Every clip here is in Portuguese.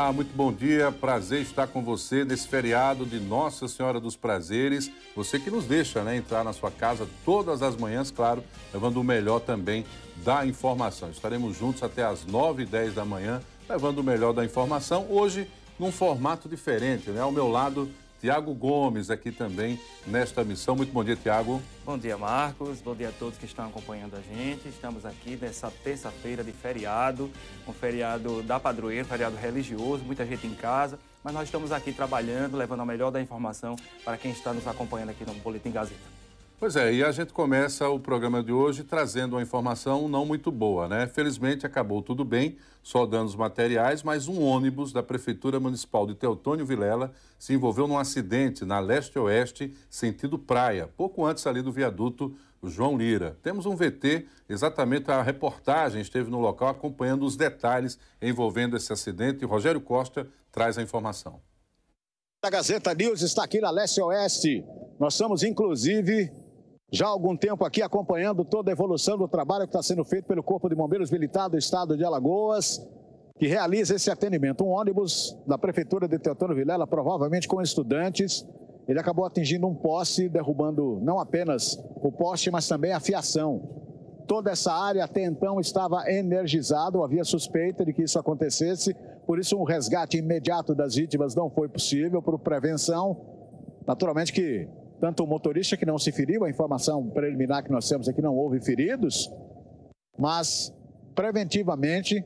Olá, muito bom dia. Prazer estar com você nesse feriado de Nossa Senhora dos Prazeres. Você que nos deixa né, entrar na sua casa todas as manhãs, claro, levando o melhor também da informação. Estaremos juntos até às 9 e 10 da manhã, levando o melhor da informação. Hoje, num formato diferente, né? Ao meu lado Tiago Gomes aqui também nesta missão. Muito bom dia, Tiago. Bom dia, Marcos. Bom dia a todos que estão acompanhando a gente. Estamos aqui nessa terça-feira de feriado, um feriado da padroeira, um feriado religioso, muita gente em casa, mas nós estamos aqui trabalhando, levando a melhor da informação para quem está nos acompanhando aqui no Boletim Gazeta. Pois é, e a gente começa o programa de hoje trazendo uma informação não muito boa, né? Felizmente acabou tudo bem, só danos materiais, mas um ônibus da Prefeitura Municipal de Teotônio Vilela se envolveu num acidente na leste-oeste, sentido praia, pouco antes ali do viaduto João Lira. Temos um VT, exatamente a reportagem esteve no local acompanhando os detalhes envolvendo esse acidente. Rogério Costa traz a informação. A Gazeta News está aqui na leste-oeste. Nós estamos, inclusive, já há algum tempo aqui acompanhando toda a evolução do trabalho que está sendo feito pelo Corpo de Bombeiros Militar do Estado de Alagoas, que realiza esse atendimento. Um ônibus da Prefeitura de Teotônio Vilela, provavelmente com estudantes, ele acabou atingindo um poste, derrubando não apenas o poste, mas também a fiação. Toda essa área até então estava energizada, havia suspeita de que isso acontecesse, por isso um resgate imediato das vítimas não foi possível por prevenção. Naturalmente que tanto o motorista que não se feriu, a informação preliminar que nós temos é que não houve feridos, mas preventivamente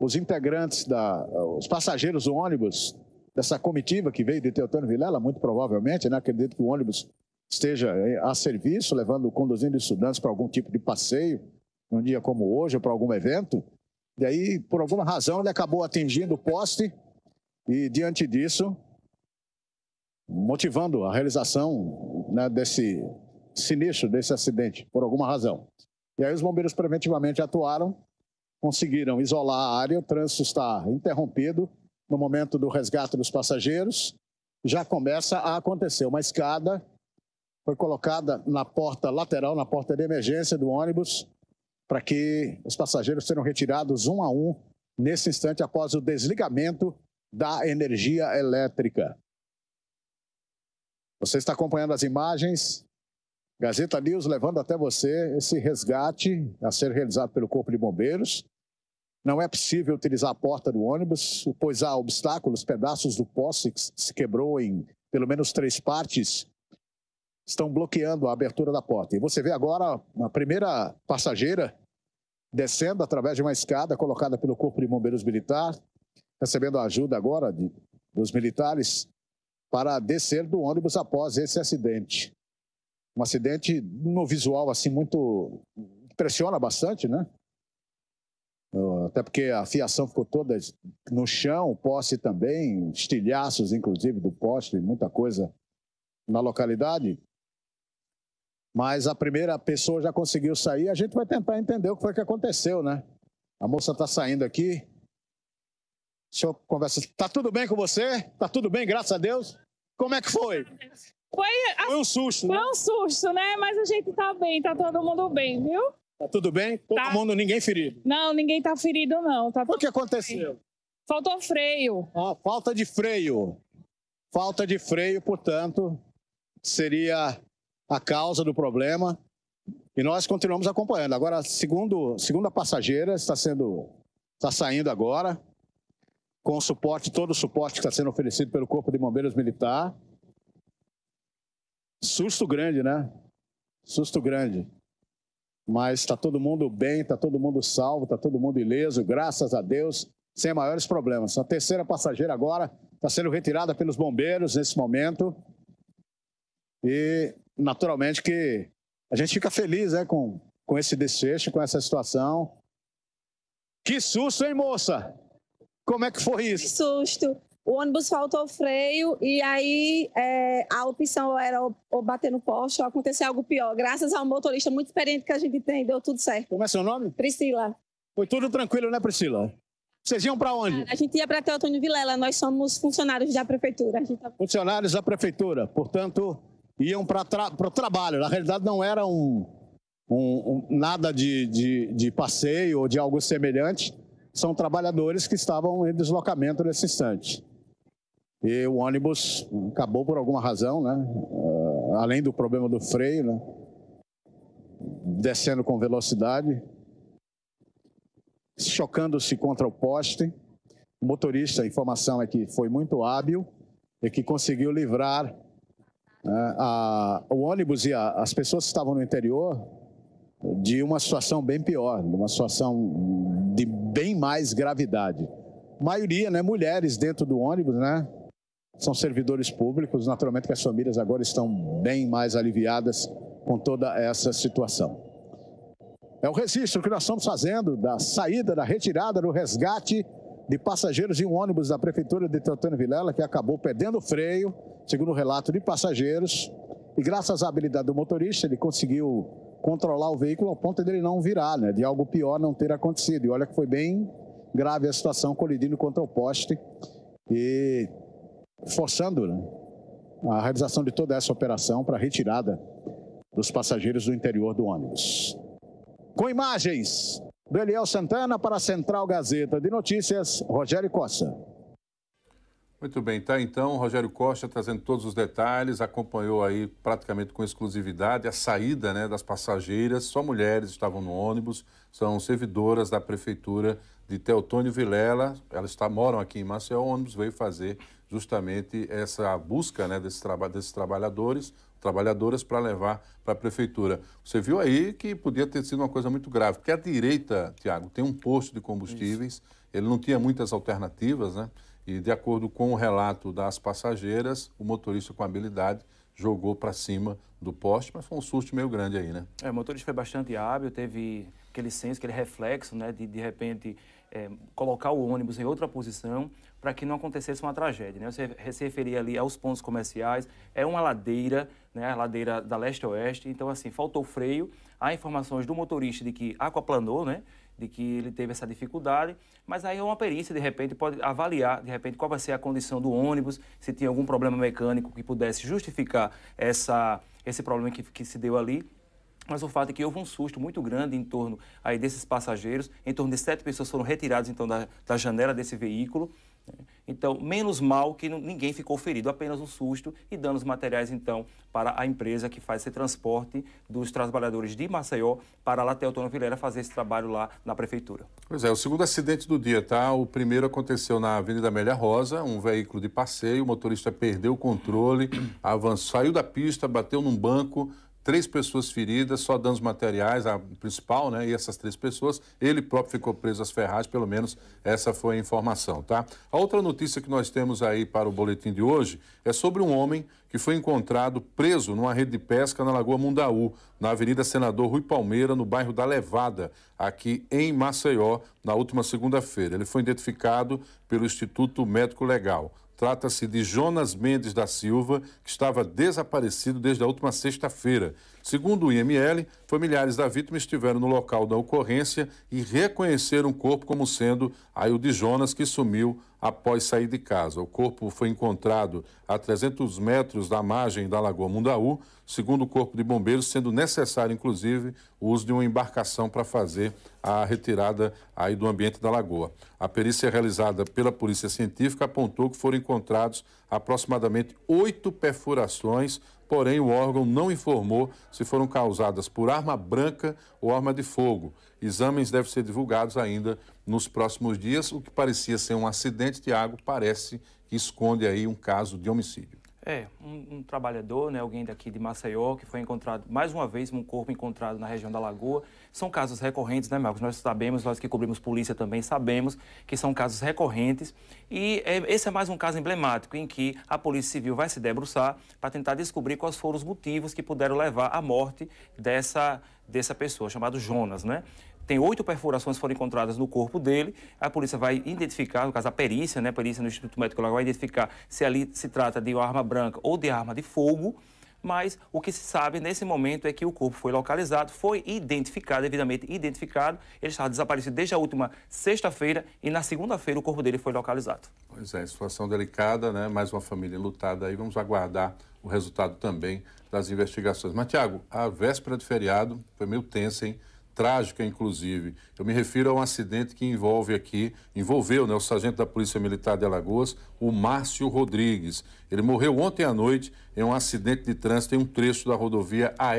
os integrantes, da, os passageiros do ônibus, dessa comitiva que veio de Teotônio Vilela, muito provavelmente, né? acredito que o ônibus esteja eh, a serviço, levando, conduzindo estudantes para algum tipo de passeio, num dia como hoje, ou para algum evento. E aí, por alguma razão, ele acabou atingindo o poste e, diante disso, motivando a realização né, desse sinistro, desse acidente, por alguma razão. E aí os bombeiros preventivamente atuaram, conseguiram isolar a área, o trânsito está interrompido no momento do resgate dos passageiros. Já começa a acontecer uma escada, foi colocada na porta lateral, na porta de emergência do ônibus, para que os passageiros sejam retirados um a um nesse instante após o desligamento da energia elétrica. Você está acompanhando as imagens. Gazeta News levando até você esse resgate a ser realizado pelo Corpo de Bombeiros. Não é possível utilizar a porta do ônibus, pois há obstáculos, pedaços do poste que se quebrou em pelo menos três partes estão bloqueando a abertura da porta. E você vê agora a primeira passageira descendo através de uma escada colocada pelo Corpo de Bombeiros Militar, recebendo a ajuda agora de, dos militares para descer do ônibus após esse acidente. Um acidente no visual assim muito impressiona bastante, né? Ah, até porque a fiação ficou toda no chão, o poste também, estilhaços inclusive do poste, muita coisa na localidade. Mas a primeira pessoa já conseguiu sair, a gente vai tentar entender o que foi que aconteceu, né? A moça está saindo aqui, Deixa eu conversar. Tá tudo bem com você? Tá tudo bem, graças a Deus? Como é que foi? Foi, a... Assim, foi um susto. Foi né? um susto, né? Mas a gente tá bem, tá todo mundo bem, viu? Tá tudo bem? Todo tá. mundo, ninguém ferido? Não, ninguém tá ferido, não. Tá o que aconteceu? Bem. Faltou freio. Ah, falta de freio. Falta de freio, portanto, seria a causa do problema. E nós continuamos acompanhando. Agora, segundo, segunda passageira está sendo está saindo agora com o suporte, todo o suporte que está sendo oferecido pelo Corpo de Bombeiros Militar. Susto grande, né? Susto grande. Mas está todo mundo bem, está todo mundo salvo, está todo mundo ileso, graças a Deus, sem maiores problemas. A terceira passageira agora está sendo retirada pelos bombeiros nesse momento. E, naturalmente, que a gente fica feliz né, com, com esse desfecho, com essa situação. Que susto, hein, moça? Como é que foi isso? Que susto. O ônibus faltou freio e aí é, a opção era ou, bater no poste ou acontecer algo pior. Graças ao motorista muito experiente que a gente tem, deu tudo certo. Como é seu nome? Priscila. Foi tudo tranquilo, né, Priscila? Vocês iam para onde? A gente ia para Teotônio Vilela, nós somos funcionários da prefeitura. Tá... Funcionários da prefeitura, portanto, iam para tra... o trabalho. Na realidade, não era um, um, um nada de, de, de, passeio ou de algo semelhante são trabalhadores que estavam em deslocamento nesse instante. E o ônibus acabou por alguma razão, né? Ah, além do problema do freio, né? descendo com velocidade, chocando-se contra o poste. O motorista, a informação é que foi muito hábil e que conseguiu livrar né, a, o ônibus e a, as pessoas que estavam no interior de uma situação bem pior, de uma situação de bem mais gravidade. A maioria, né, mulheres dentro do ônibus, né? São servidores públicos, naturalmente que as famílias agora estão bem mais aliviadas com toda essa situação. É o registro que nós estamos fazendo da saída, da retirada, do resgate de passageiros de um ônibus da Prefeitura de Teotônio Vilela, que acabou perdendo o freio, segundo o relato de passageiros. E graças à habilidade do motorista, ele conseguiu controlar o veículo ao ponto dele não virar, né? De algo pior não ter acontecido. E olha que foi bem grave a situação, colidindo contra o poste e forçando né, a realização de toda essa operação para retirada dos passageiros do interior do ônibus. Com imagens do Eliel Santana para a Central Gazeta de Notícias, Rogério Costa. Muito bem, tá então, Rogério Costa trazendo todos os detalhes, acompanhou aí praticamente com exclusividade a saída né, das passageiras, só mulheres estavam no ônibus, são servidoras da prefeitura de Teotônio Vilela, elas está, moram aqui em Maceió, o ônibus veio fazer justamente essa busca né, desse traba desses trabalhadores, trabalhadoras para levar para a prefeitura. Você viu aí que podia ter sido uma coisa muito grave, porque a direita, Tiago, tem um posto de combustíveis, Isso. ele não tinha muitas alternativas, né? E de acordo com o relato das passageiras, o motorista com habilidade jogou para cima do poste, mas foi um susto meio grande aí, né? É, o motorista foi bastante hábil, teve aquele senso, aquele reflexo, né, de de repente é, colocar o ônibus em outra posição para que não acontecesse uma tragédia, né? Você se referia ali aos pontos comerciais, é uma ladeira, né, a ladeira da leste-oeste, então assim, faltou freio, Há informações do motorista de que aquaplanou, né? de que ele teve essa dificuldade, mas aí é uma perícia, de repente, pode avaliar, de repente, qual vai ser a condição do ônibus, se tinha algum problema mecânico que pudesse justificar essa, esse problema que, que se deu ali. Mas o fato é que houve um susto muito grande em torno aí desses passageiros, em torno de sete pessoas foram retiradas, então, da, da janela desse veículo, então, menos mal que ninguém ficou ferido, apenas um susto e danos materiais, então, para a empresa que faz esse transporte dos trabalhadores de Maceió para lá até Teotônio Vilela fazer esse trabalho lá na prefeitura. Pois é, o segundo acidente do dia, tá? O primeiro aconteceu na Avenida Amélia Rosa, um veículo de passeio, o motorista perdeu o controle, avançou, saiu da pista, bateu num banco, três pessoas feridas, só danos materiais, a principal, né? E essas três pessoas, ele próprio ficou preso às ferragens, pelo menos essa foi a informação, tá? A outra notícia que nós temos aí para o boletim de hoje é sobre um homem que foi encontrado preso numa rede de pesca na Lagoa Mundaú, na Avenida Senador Rui Palmeira, no bairro da Levada, aqui em Maceió, na última segunda-feira. Ele foi identificado pelo Instituto Médico Legal. Trata-se de Jonas Mendes da Silva, que estava desaparecido desde a última sexta-feira Segundo o IML, familiares da vítima estiveram no local da ocorrência e reconheceram o corpo como sendo o de Jonas, que sumiu após sair de casa. O corpo foi encontrado a 300 metros da margem da Lagoa Mundaú, segundo o Corpo de Bombeiros, sendo necessário, inclusive, o uso de uma embarcação para fazer a retirada aí do ambiente da lagoa. A perícia realizada pela Polícia Científica apontou que foram encontrados aproximadamente oito perfurações porém o órgão não informou se foram causadas por arma branca ou arma de fogo. Exames devem ser divulgados ainda nos próximos dias. O que parecia ser um acidente, Tiago, parece que esconde aí um caso de homicídio. É, um, um, trabalhador, né, alguém daqui de Maceió, que foi encontrado, mais uma vez, um corpo encontrado na região da Lagoa. São casos recorrentes, né, Marcos? Nós sabemos, nós que cobrimos polícia também sabemos que são casos recorrentes. E é, esse é mais um caso emblemático em que a Polícia Civil vai se debruçar para tentar descobrir quais foram os motivos que puderam levar à morte dessa, dessa pessoa, chamado Jonas, né? tem oito perfurações foram encontradas no corpo dele. A polícia vai identificar, no caso a perícia, né, a perícia no Instituto Médico Legal vai identificar se ali se trata de uma arma branca ou de arma de fogo mas o que se sabe nesse momento é que o corpo foi localizado, foi identificado, devidamente identificado. Ele estava desaparecido desde a última sexta-feira e na segunda-feira o corpo dele foi localizado. Pois é, situação delicada, né? Mais uma família lutada aí. Vamos aguardar o resultado também das investigações. Mas, Tiago, a véspera de feriado foi meio tensa, hein? trágica, inclusive. Eu me refiro a um acidente que envolve aqui, envolveu né, o sargento da Polícia Militar de Alagoas, o Márcio Rodrigues. Ele morreu ontem à noite em um acidente de trânsito em um trecho da rodovia AL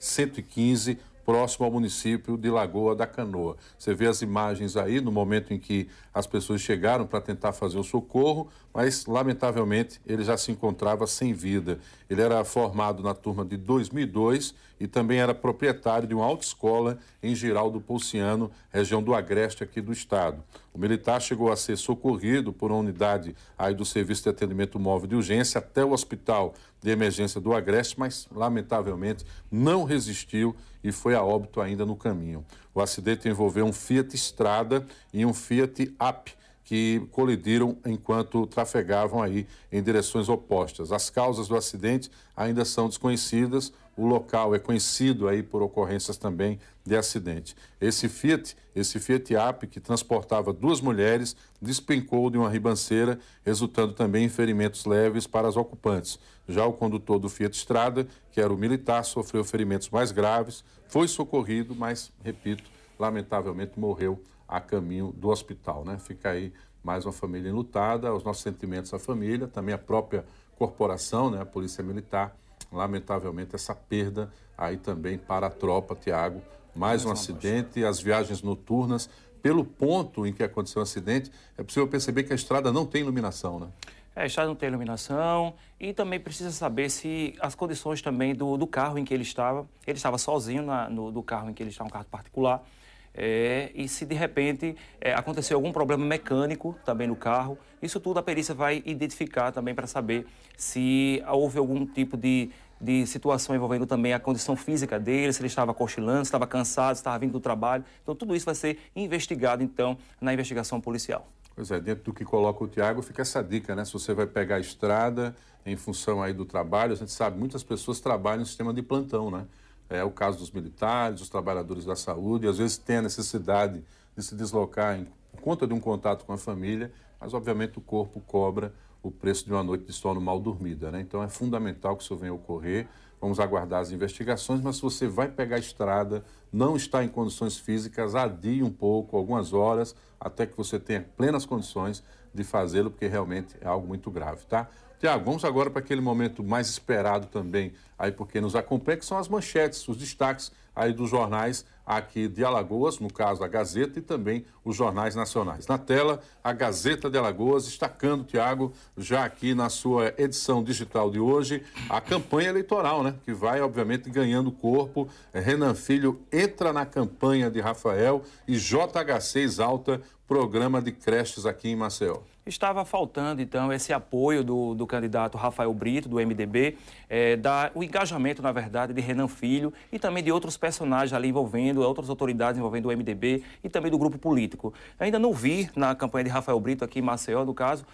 115, próximo ao município de Lagoa da Canoa. Você vê as imagens aí no momento em que as pessoas chegaram para tentar fazer o socorro, mas lamentavelmente ele já se encontrava sem vida. Ele era formado na turma de 2002 e também era proprietário de uma autoescola em Giraldo Polciano, região do Agreste aqui do estado. O militar chegou a ser socorrido por uma unidade aí do Serviço de Atendimento Móvel de Urgência até o Hospital de Emergência do Agreste, mas lamentavelmente não resistiu e foi a óbito ainda no caminho. O acidente envolveu um Fiat Strada e um Fiat App que colidiram enquanto trafegavam aí em direções opostas. As causas do acidente ainda são desconhecidas, o local é conhecido aí por ocorrências também de acidente. Esse Fiat, esse Fiat Ape que transportava duas mulheres, despencou de uma ribanceira, resultando também em ferimentos leves para as ocupantes. Já o condutor do Fiat Estrada, que era o militar, sofreu ferimentos mais graves, foi socorrido, mas repito, lamentavelmente morreu a caminho do hospital. Né? Fica aí mais uma família enlutada, os nossos sentimentos à família, também a própria corporação, né, a Polícia Militar, lamentavelmente essa perda aí também para a tropa, Tiago, mais, mais, um acidente, as viagens noturnas, pelo ponto em que aconteceu o acidente, é possível perceber que a estrada não tem iluminação, né? É, a estrada não tem iluminação e também precisa saber se as condições também do, do carro em que ele estava, ele estava sozinho na, no, do carro em que ele estava, um carro particular, é, e se de repente é, aconteceu algum problema mecânico também no carro, isso tudo a perícia vai identificar também para saber se houve algum tipo de, de situação envolvendo também a condição física dele, se ele estava cochilando, se estava cansado, se estava vindo do trabalho. Então tudo isso vai ser investigado então na investigação policial. Pois é, dentro do que coloca o Tiago, fica essa dica, né? Se você vai pegar a estrada em função aí do trabalho, a gente sabe muitas pessoas trabalham no sistema de plantão, né? É, é o caso dos militares, dos trabalhadores da saúde, às vezes tem a necessidade de se deslocar em, por conta de um contato com a família, mas obviamente o corpo cobra o preço de uma noite de sono mal dormida, né? Então é fundamental que isso venha a ocorrer. Vamos aguardar as investigações, mas se você vai pegar a estrada, não está em condições físicas, adie um pouco, algumas horas, até que você tenha plenas condições de fazê-lo, porque realmente é algo muito grave, tá? Tiago, vamos agora para aquele momento mais esperado também, aí porque nos acompanha, que são as manchetes, os destaques aí dos jornais aqui de Alagoas, no caso a Gazeta e também os jornais nacionais. Na tela, a Gazeta de Alagoas destacando, Tiago, já aqui na sua edição digital de hoje, a campanha eleitoral, né? Que vai, obviamente, ganhando corpo. Renan Filho entra na campanha de Rafael e JHC exalta programa de creches aqui em Maceió. Estava faltando, então, esse apoio do, do candidato Rafael Brito, do MDB, é, eh, da, o engajamento, na verdade, de Renan Filho e também de outros personagens ali envolvendo, outras autoridades envolvendo o MDB e também do grupo político. Ainda não vi na campanha de Rafael Brito, aqui em Maceió, no caso,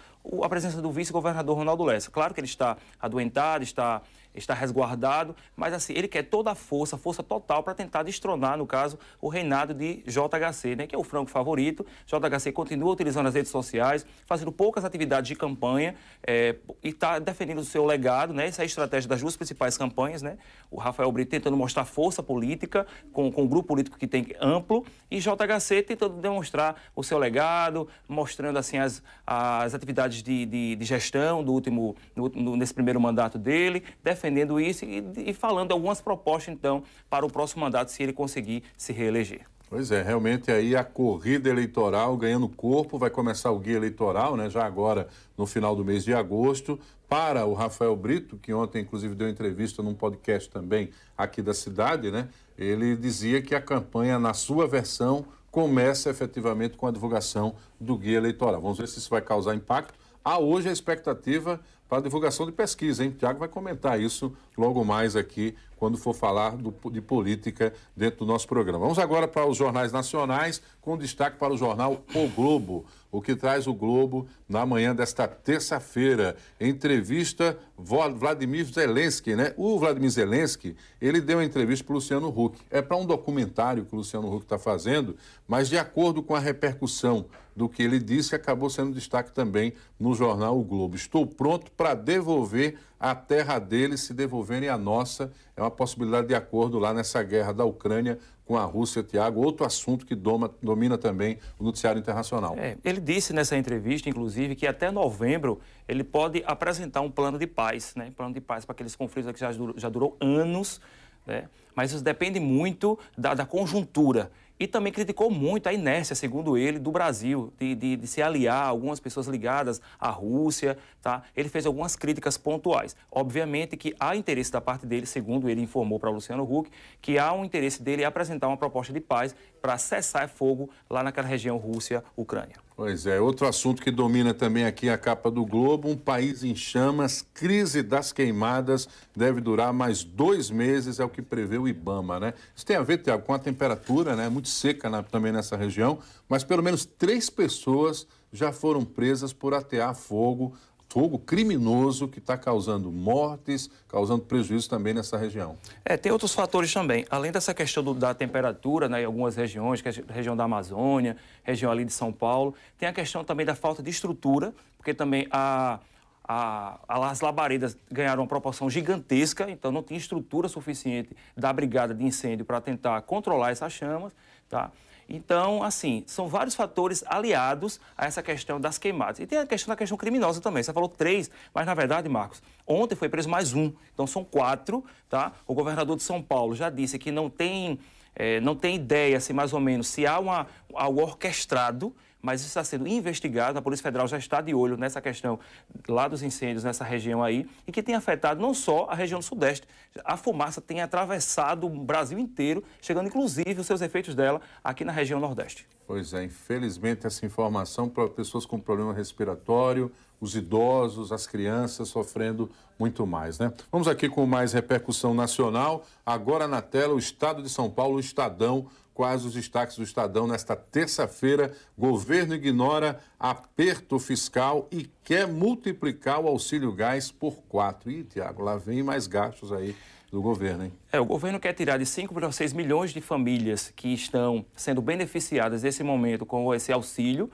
a presença do vice-governador Ronaldo Lessa. Claro que ele está adoentado, está está resguardado, mas assim, ele quer toda a força, força total para tentar destronar, no caso, o reinado de JHC, né, que é o franco favorito. JHC continua utilizando as redes sociais, fazendo poucas atividades de campanha é, e está defendendo o seu legado, né, essa é a estratégia das duas principais campanhas, né, o Rafael Brito tentando mostrar força política com, com um grupo político que tem amplo e JHC tentando demonstrar o seu legado, mostrando assim as, as atividades de, de, de gestão do último, no, no, nesse primeiro mandato dele, defendendo defendendo isso e, e falando algumas propostas, então, para o próximo mandato, se ele conseguir se reeleger. Pois é, realmente aí a corrida eleitoral ganhando corpo, vai começar o guia eleitoral, né, já agora no final do mês de agosto, para o Rafael Brito, que ontem inclusive deu entrevista num podcast também aqui da cidade, né? Ele dizia que a campanha na sua versão começa efetivamente com a divulgação do guia eleitoral. Vamos ver se isso vai causar impacto. Ah, hoje a expectativa para divulgação de pesquisa, hein? Tiago vai comentar isso logo mais aqui quando for falar do, de política dentro do nosso programa. Vamos agora para os jornais nacionais, com destaque para o jornal O Globo, o que traz o Globo na manhã desta terça-feira. Entrevista Vladimir Zelensky, né? O Vladimir Zelensky, ele deu uma entrevista para o Luciano Huck. É para um documentário que o Luciano Huck está fazendo, mas de acordo com a repercussão do que ele disse, acabou sendo destaque também no jornal O Globo. Estou pronto para devolver a terra dele se devolverem a nossa. É uma uma possibilidade de acordo lá nessa guerra da Ucrânia com a Rússia, Tiago, outro assunto que doma, domina também o noticiário internacional. É, ele disse nessa entrevista, inclusive, que até novembro ele pode apresentar um plano de paz, né? plano de paz para aqueles conflitos que já, já durou anos, né? mas isso depende muito da, da conjuntura. E também criticou muito a inércia, segundo ele, do Brasil, de, de, de se aliar a algumas pessoas ligadas à Rússia. Tá? Ele fez algumas críticas pontuais. Obviamente que há interesse da parte dele, segundo ele informou para Luciano Huck, que há um interesse dele em apresentar uma proposta de paz para cessar fogo lá naquela região Rússia-Ucrânia. Pois é, outro assunto que domina também aqui a capa do Globo: um país em chamas, crise das queimadas deve durar mais dois meses, é o que prevê o IBAMA, né? Isso tem a ver, Tiago, com a temperatura, né? Muito seca na, também nessa região, mas pelo menos três pessoas já foram presas por atear fogo fogo criminoso que está causando mortes, causando prejuízo também nessa região. É, tem outros fatores também. Além dessa questão do, da temperatura né, em algumas regiões, que é a região da Amazônia, região ali de São Paulo, tem a questão também da falta de estrutura, porque também a, a, as labaredas ganharam uma proporção gigantesca, então não tinha estrutura suficiente da brigada de incêndio para tentar controlar essas chamas. Tá? Então, assim, são vários fatores aliados a essa questão das queimadas. E tem a questão da questão criminosa também. Você falou três, mas na verdade, Marcos, ontem foi preso mais um. Então são quatro, tá? O governador de São Paulo já disse que não tem, é, não tem ideia, assim, mais ou menos, se há uma, algo orquestrado mas isso está sendo investigado, a Polícia Federal já está de olho nessa questão lá dos incêndios nessa região aí, e que tem afetado não só a região do Sudeste, a fumaça tem atravessado o Brasil inteiro, chegando inclusive os seus efeitos dela aqui na região Nordeste. Pois é, infelizmente essa informação para pessoas com problema respiratório, os idosos, as crianças sofrendo muito mais, né? Vamos aqui com mais repercussão nacional. Agora na tela, o Estado de São Paulo, o Estadão, quais os destaques do Estadão nesta terça-feira. Governo ignora aperto fiscal e quer multiplicar o auxílio gás por quatro. Ih, Tiago, lá vem mais gastos aí do governo, hein? É, o governo quer tirar de 5,6 milhões de famílias que estão sendo beneficiadas nesse momento com esse auxílio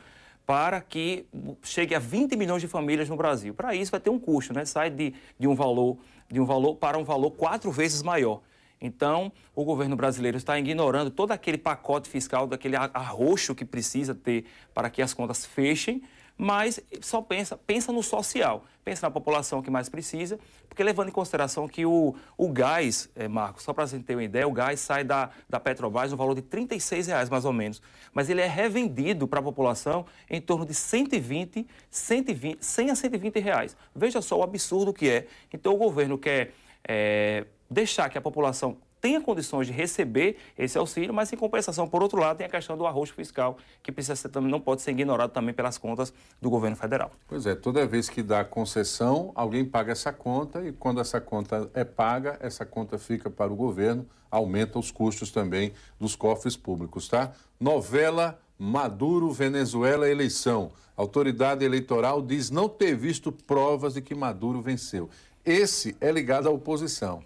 para que chegue a 20 milhões de famílias no Brasil. Para isso vai ter um custo, né? Sai de, de, um valor, de um valor para um valor quatro vezes maior. Então, o governo brasileiro está ignorando todo aquele pacote fiscal, daquele arroxo que precisa ter para que as contas fechem, mas só pensa, pensa no social pensar na população que mais precisa, porque levando em consideração que o, o gás, é, Marcos, só para gente ter uma ideia, o gás sai da, da Petrobras no valor de R$ reais mais ou menos, mas ele é revendido para a população em torno de 120, 120, 100 a 120 reais. Veja só o absurdo que é. Então o governo quer é, deixar que a população tenha condições de receber esse auxílio, mas em compensação, por outro lado, tem a questão do arrocho fiscal, que precisa ser, não pode ser ignorado também pelas contas do governo federal. Pois é, toda vez que dá concessão, alguém paga essa conta e quando essa conta é paga, essa conta fica para o governo, aumenta os custos também dos cofres públicos, tá? Novela Maduro, Venezuela, eleição. autoridade eleitoral diz não ter visto provas de que Maduro venceu. Esse é ligado à oposição.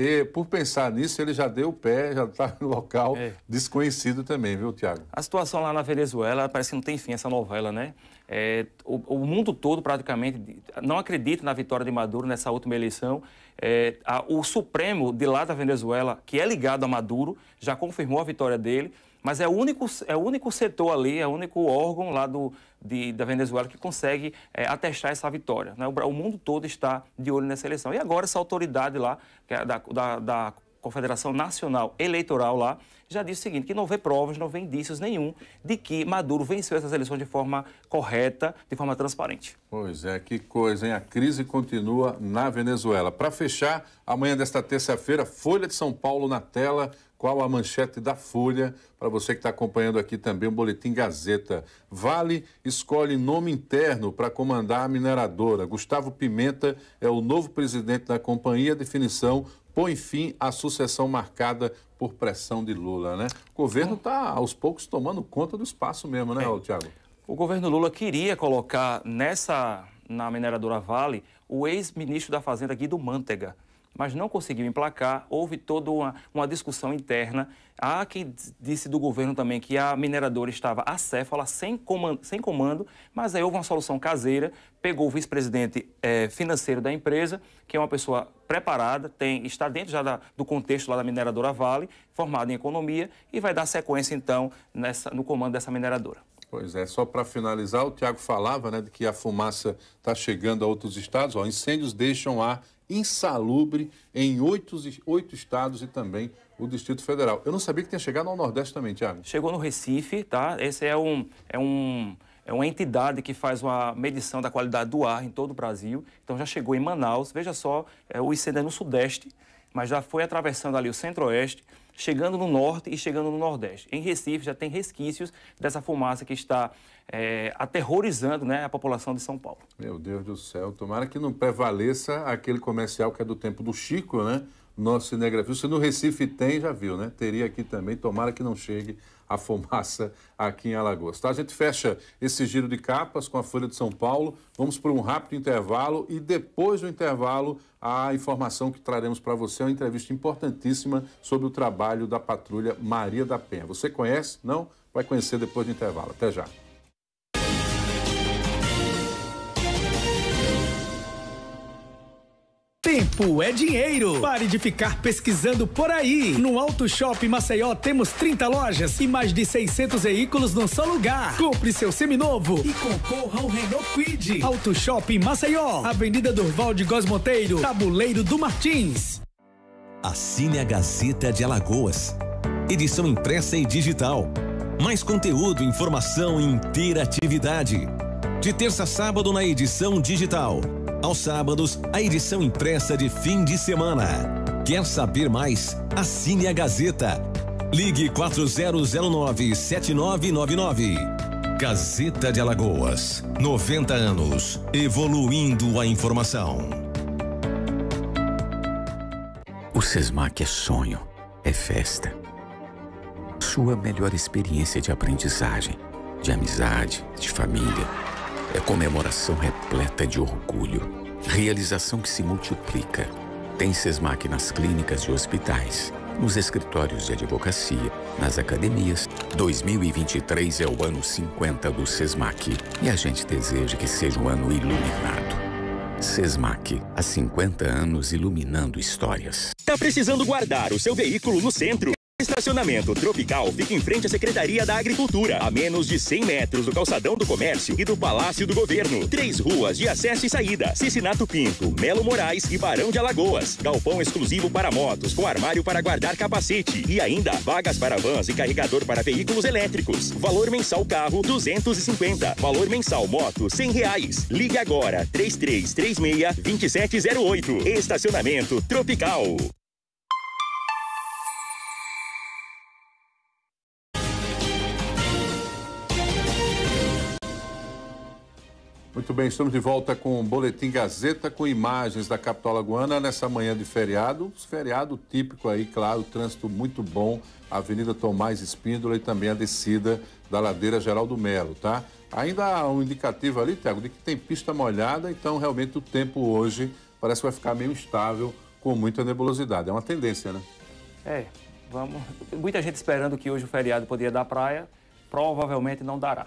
E por pensar nisso, ele já deu o pé, já está no local é. desconhecido também, viu, Tiago? A situação lá na Venezuela parece que não tem fim essa novela, né? É, o, o, mundo todo praticamente não acredita na vitória de Maduro nessa última eleição. É, a, o Supremo de lá da Venezuela, que é ligado a Maduro, já confirmou a vitória dele. Mas é o único, é o único setor ali, é o único órgão lá do, de, da Venezuela que consegue é, atestar essa vitória. Né? O, o, mundo todo está de olho nessa eleição. E agora essa autoridade lá, é da, da, da Confederação Nacional Eleitoral lá, já disse o seguinte, que não vê provas, não vê indícios nenhum de que Maduro venceu essas eleições de forma correta, de forma transparente. Pois é, que coisa, hein? A crise continua na Venezuela. Para fechar, amanhã desta terça-feira, Folha de São Paulo na tela, qual a manchete da Folha, para você que está acompanhando aqui também o Boletim Gazeta. Vale escolhe nome interno para comandar a mineradora. Gustavo Pimenta é o novo presidente da companhia. Definição põe fim à sucessão marcada por pressão de Lula, né? O governo está, aos poucos, tomando conta do espaço mesmo, né, é. Tiago? O governo Lula queria colocar nessa, na mineradora Vale, o ex-ministro da Fazenda Guido Mantega mas não conseguiu emplacar. Houve toda uma, uma discussão interna. Há quem disse do governo também que a mineradora estava acéfala, sem comando, sem comando mas aí houve uma solução caseira. Pegou o vice-presidente eh, financeiro da empresa, que é uma pessoa preparada, tem, está dentro já da, do contexto lá da mineradora Vale, formada em economia, e vai dar sequência, então, nessa, no comando dessa mineradora. Pois é, só para finalizar, o Tiago falava né, de que a fumaça está chegando a outros estados. Ó, incêndios deixam ar insalubre em oito, oito estados e também o Distrito Federal. Eu não sabia que tinha chegado ao Nordeste também, Tiago. Chegou no Recife, tá? Esse é um. É um... É uma entidade que faz uma medição da qualidade do ar em todo o Brasil. Então já chegou em Manaus. Veja só, é, o ICD é no Sudeste, mas já foi atravessando ali o Centro-Oeste, chegando no norte e chegando no nordeste. Em Recife já tem resquícios dessa fumaça que está é, aterrorizando né, a população de São Paulo. Meu Deus do céu, tomara que não prevaleça aquele comercial que é do tempo do Chico, né? Nosso cinegrafista. Se no Recife tem, já viu, né? Teria aqui também, tomara que não chegue a fumaça aqui em Alagoas. Tá? A gente fecha esse giro de capas com a Folha de São Paulo. Vamos por um rápido intervalo e depois do intervalo a informação que traremos para você é uma entrevista importantíssima sobre o trabalho da patrulha Maria da Penha. Você conhece? Não? Vai conhecer depois do intervalo. Até já. Tempo é dinheiro. Pare de ficar pesquisando por aí. No Auto Shop Maceió temos 30 lojas e mais de 600 veículos num só lugar. Compre seu seminovo e concorra ao Renault Quid. Auto Shop Maceió, Avenida Durval de Góes Monteiro, Tabuleiro do Martins. Assine a Gazeta de Alagoas. Edição impressa e digital. Mais conteúdo, informação e interatividade. De terça a sábado na edição digital aos sábados, a edição impressa de fim de semana. Quer saber mais? Assine a Gazeta. Ligue 4009-7999. Gazeta de Alagoas. 90 anos. Evoluindo a informação. O SESMAC é sonho, é festa. Sua melhor experiência de aprendizagem, de amizade, de família é comemoração repleta de orgulho, realização que se multiplica. Tem SESMAC nas clínicas e hospitais, nos escritórios de advocacia, nas academias. 2023 é o ano 50 do SESMAC e a gente deseja que seja um ano iluminado. SESMAC, há 50 anos iluminando histórias. Tá precisando guardar o seu veículo no centro? Estacionamento Tropical fica em frente à Secretaria da Agricultura, a menos de 100 metros do Calçadão do Comércio e do Palácio do Governo. Três ruas de acesso e saída: Cicinato Pinto, Melo Moraes e Barão de Alagoas. Galpão exclusivo para motos, com armário para guardar capacete e ainda vagas para vans e carregador para veículos elétricos. Valor mensal carro 250, valor mensal moto 100 reais. Ligue agora 3336 2708. Estacionamento Tropical. Muito bem, estamos de volta com o Boletim Gazeta, com imagens da capital lagoana nessa manhã de feriado. Feriado típico aí, claro, trânsito muito bom. Avenida Tomás Espíndola e também a descida da Ladeira Geraldo Melo, tá? Ainda há um indicativo ali, Tiago, de que tem pista molhada, então realmente o tempo hoje parece que vai ficar meio instável, com muita nebulosidade. É uma tendência, né? É, vamos. Muita gente esperando que hoje o feriado poderia dar praia, provavelmente não dará.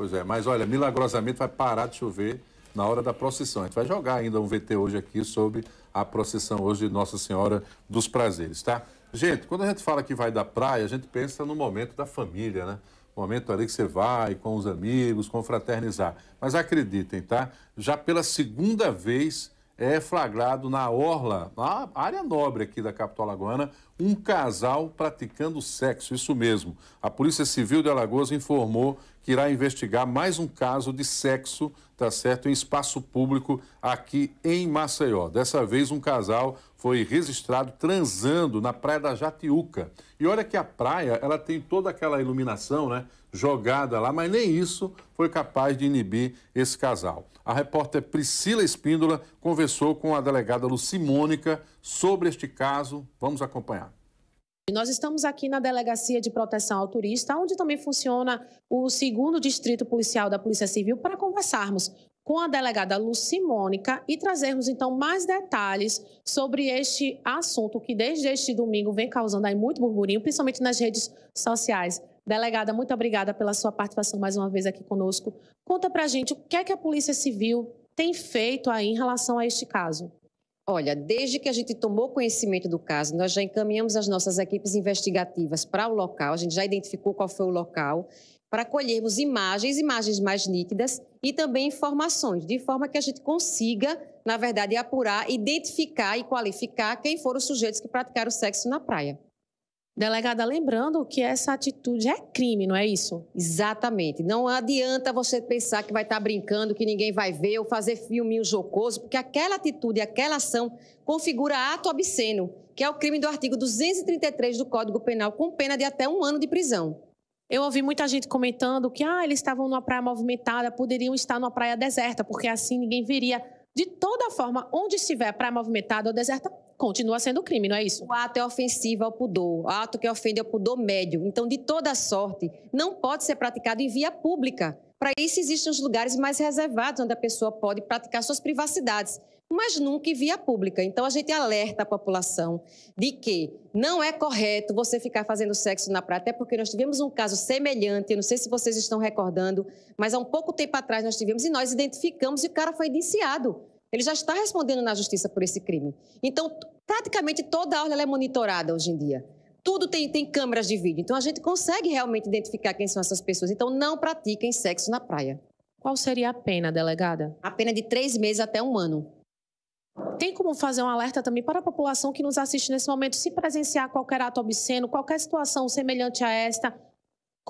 Pois é, mas olha, milagrosamente vai parar de chover na hora da procissão. A gente vai jogar ainda um VT hoje aqui sobre a procissão hoje de Nossa Senhora dos Prazeres, tá? Gente, quando a gente fala que vai da praia, a gente pensa no momento da família, né? Momento ali que você vai com os amigos, confraternizar. Mas acreditem, tá? Já pela segunda vez é flagrado na orla, na área nobre aqui da capital alagoana, um casal praticando sexo, isso mesmo. A Polícia Civil de Alagoas informou que irá investigar mais um caso de sexo, tá certo, em espaço público aqui em Maceió. Dessa vez um casal foi registrado transando na praia da Jatiuca. E olha que a praia, ela tem toda aquela iluminação, né? jogada lá, mas nem isso foi capaz de inibir esse casal. A repórter Priscila Espíndola conversou com a delegada Lucimônica sobre este caso. Vamos acompanhar. Nós estamos aqui na Delegacia de Proteção ao Turista, onde também funciona o segundo distrito policial da Polícia Civil, para conversarmos com a delegada Lucimônica e trazermos então mais detalhes sobre este assunto que desde este domingo vem causando aí muito burburinho, principalmente nas redes sociais. Delegada, muito obrigada pela sua participação mais uma vez aqui conosco. Conta para a gente o que é que a Polícia Civil tem feito aí em relação a este caso. Olha, desde que a gente tomou conhecimento do caso, nós já encaminhamos as nossas equipes investigativas para o local, a gente já identificou qual foi o local, para colhermos imagens, imagens mais nítidas e também informações, de forma que a gente consiga, na verdade, apurar, identificar e qualificar quem foram os sujeitos que praticaram sexo na praia. Delegada, lembrando que essa atitude é crime, não é isso? Exatamente. Não adianta você pensar que vai estar brincando, que ninguém vai ver ou fazer filminho jocoso, porque aquela atitude, aquela ação configura ato obsceno, que é o crime do artigo 233 do Código Penal, com pena de até um ano de prisão. Eu ouvi muita gente comentando que ah, eles estavam numa praia movimentada, poderiam estar numa praia deserta, porque assim ninguém veria. De toda forma, onde estiver praia movimentada ou deserta, continua sendo crime, não é isso? O ato é ofensivo ao pudor, o ato que ofende o pudor médio. Então, de toda sorte, não pode ser praticado em via pública. Para isso, existem os lugares mais reservados, onde a pessoa pode praticar suas privacidades, mas nunca em via pública. Então, a gente alerta a população de que não é correto você ficar fazendo sexo na praia, até porque nós tivemos um caso semelhante, não sei se vocês estão recordando, mas há um pouco tempo atrás nós tivemos e nós identificamos e o cara foi indiciado ele já está respondendo na justiça por esse crime. Então, praticamente toda a aula é monitorada hoje em dia. Tudo tem, tem câmeras de vídeo. Então, a gente consegue realmente identificar quem são essas pessoas. Então, não pratiquem sexo na praia. Qual seria a pena, delegada? A pena de três meses até um ano. Tem como fazer um alerta também para a população que nos assiste nesse momento, se presenciar qualquer ato obsceno, qualquer situação semelhante a esta,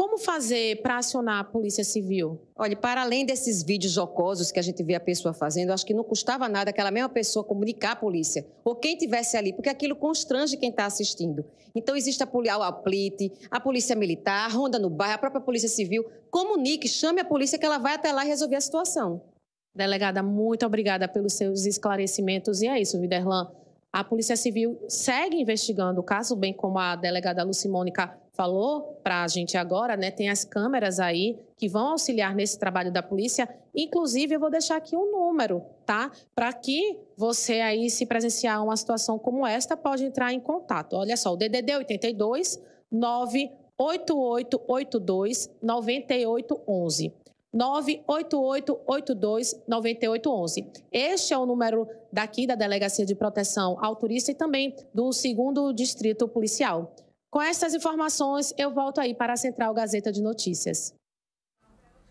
como fazer para acionar a Polícia Civil? Olha, para além desses vídeos jocosos que a gente vê a pessoa fazendo, acho que não custava nada aquela mesma pessoa comunicar à polícia, ou quem tivesse ali, porque aquilo constrange quem está assistindo. Então, existe a, a PLIT, a Polícia Militar, a Ronda no Bairro, a própria Polícia Civil. Comunique, chame a polícia que ela vai até lá e resolver a situação. Delegada, muito obrigada pelos seus esclarecimentos. E é isso, Viderlan. A Polícia Civil segue investigando o caso, bem como a delegada Lucimônica falou para a gente agora, né? Tem as câmeras aí que vão auxiliar nesse trabalho da polícia. Inclusive, eu vou deixar aqui um número, tá? Para que você aí, se presenciar uma situação como esta, pode entrar em contato. Olha só, o DDD 82 9882 9811. 988829811. Este é o número daqui da Delegacia de Proteção ao Turista e também do segundo Distrito Policial. Com estas informações, eu volto aí para a Central Gazeta de Notícias.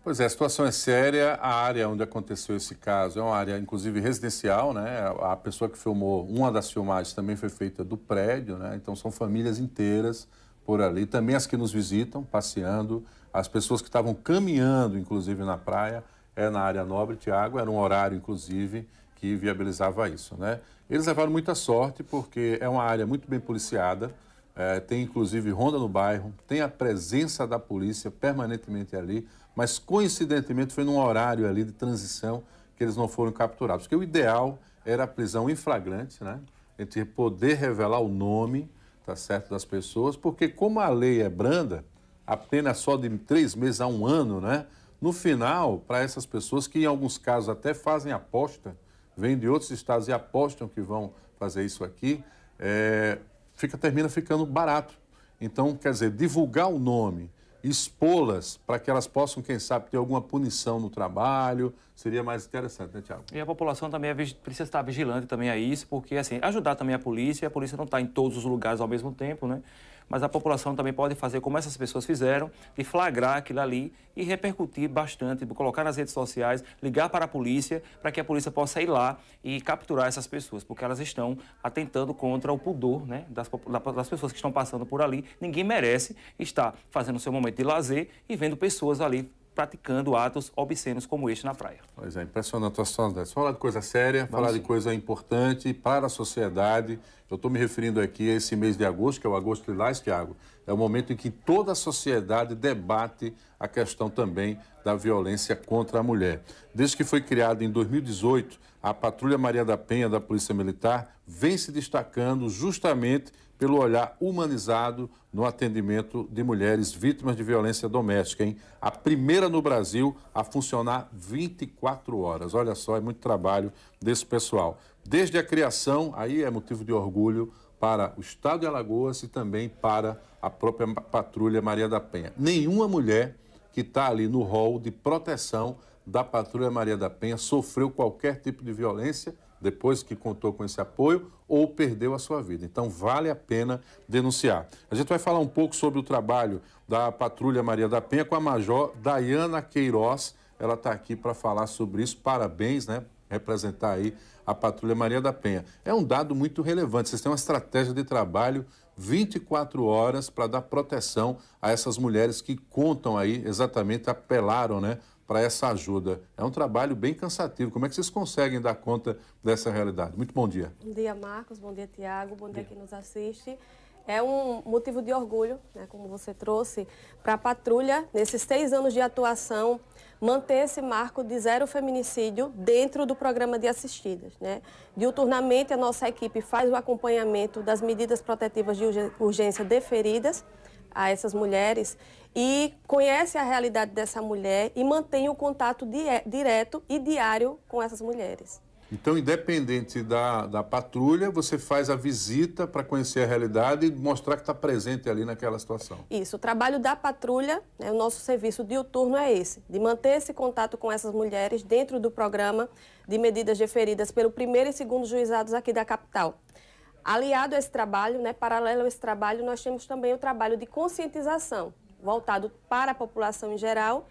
Pois é, a situação é séria. A área onde aconteceu esse caso é uma área, inclusive, residencial, né? A pessoa que filmou, uma das filmagens também foi feita do prédio, né? Então, são famílias inteiras por ali. Também as que nos visitam, passeando, as pessoas que estavam caminhando, inclusive, na praia, é na área nobre, Tiago, era um horário, inclusive, que viabilizava isso, né? Eles levaram muita sorte, porque é uma área muito bem policiada, é, tem inclusive ronda no bairro, tem a presença da polícia permanentemente ali, mas coincidentemente foi num horário ali de transição que eles não foram capturados. Porque o ideal era a prisão em flagrante, né? A gente poder revelar o nome, tá certo, das pessoas, porque como a lei é branda, apenas só de três meses a um ano, né? No final, para essas pessoas que em alguns casos até fazem aposta, vêm de outros estados e apostam que vão fazer isso aqui, é, fica, termina ficando barato. Então, quer dizer, divulgar o nome, expô-las para que elas possam, quem sabe, ter alguma punição no trabalho, seria mais interessante, né, Tiago? E a população também é, precisa estar vigilante também a isso, porque, assim, ajudar também a polícia, e a polícia não está em todos os lugares ao mesmo tempo, né? mas a população também pode fazer como essas pessoas fizeram, de flagrar aquilo ali e repercutir bastante, colocar nas redes sociais, ligar para a polícia, para que a polícia possa ir lá e capturar essas pessoas, porque elas estão atentando contra o pudor né, das, das pessoas que estão passando por ali. Ninguém merece estar fazendo seu momento de lazer e vendo pessoas ali praticando atos obscenos como este na praia. Pois é, impressionante a situação dessa. Falar de coisa séria, Vamos falar sim. de coisa importante para a sociedade. Eu estou me referindo aqui a esse mês de agosto, que é o agosto de Tiago. É o momento em que toda a sociedade debate a questão também da violência contra a mulher. Desde que foi criada em 2018, a Patrulha Maria da Penha da Polícia Militar vem se destacando justamente pelo olhar humanizado no atendimento de mulheres vítimas de violência doméstica, hein? A primeira no Brasil a funcionar 24 horas. Olha só, é muito trabalho desse pessoal. Desde a criação, aí é motivo de orgulho para o Estado de Alagoas e também para a própria Patrulha Maria da Penha. Nenhuma mulher que está ali no rol de proteção da Patrulha Maria da Penha sofreu qualquer tipo de violência depois que contou com esse apoio ou perdeu a sua vida. Então vale a pena denunciar. A gente vai falar um pouco sobre o trabalho da Patrulha Maria da Penha com a Major Dayana Queiroz. Ela está aqui para falar sobre isso. Parabéns, né? Representar aí a Patrulha Maria da Penha. É um dado muito relevante. Vocês têm uma estratégia de trabalho 24 horas para dar proteção a essas mulheres que contam aí, exatamente apelaram, né? para essa ajuda. É um trabalho bem cansativo. Como é que vocês conseguem dar conta dessa realidade? Muito bom dia. Bom dia, Marcos. Bom dia, Tiago. Bom dia, dia quem nos assiste. É um motivo de orgulho, né, como você trouxe, para a patrulha, nesses seis anos de atuação, manter esse marco de zero feminicídio dentro do programa de assistidas. Né? Diuturnamente, a nossa equipe faz o acompanhamento das medidas protetivas de urgência deferidas a essas mulheres e conhece a realidade dessa mulher e mantém o contato direto e diário com essas mulheres. Então, independente da, da patrulha, você faz a visita para conhecer a realidade e mostrar que está presente ali naquela situação. Isso. O trabalho da patrulha, né, o nosso serviço diuturno é esse, de manter esse contato com essas mulheres dentro do programa de medidas deferidas pelo primeiro e segundo juizados aqui da capital. Aliado a esse trabalho, né, paralelo a esse trabalho, nós temos também o trabalho de conscientização voltado para a população em geral.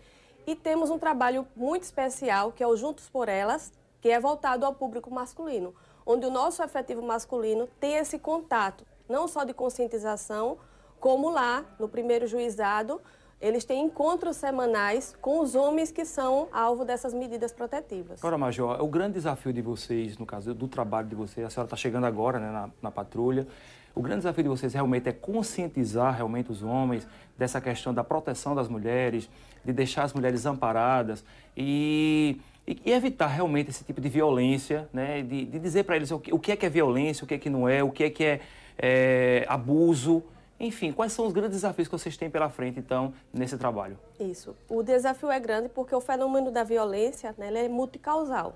E temos um trabalho muito especial, que é o Juntos por Elas, que é voltado ao público masculino, onde o nosso efetivo masculino tem esse contato, não só de conscientização, como lá no primeiro juizado, eles têm encontros semanais com os homens que são alvo dessas medidas protetivas. Agora, Major, o grande desafio de vocês, no caso do trabalho de vocês, a senhora está chegando agora né, na, na patrulha, o grande desafio de vocês realmente é conscientizar realmente os homens dessa questão da proteção das mulheres, de deixar as mulheres amparadas e, e, e evitar realmente esse tipo de violência, né? de, de dizer para eles o que, o que, é que é violência, o que é que não é, o que é que é, é abuso. Enfim, quais são os grandes desafios que vocês têm pela frente, então, nesse trabalho? Isso. O desafio é grande porque o fenômeno da violência né, é multicausal.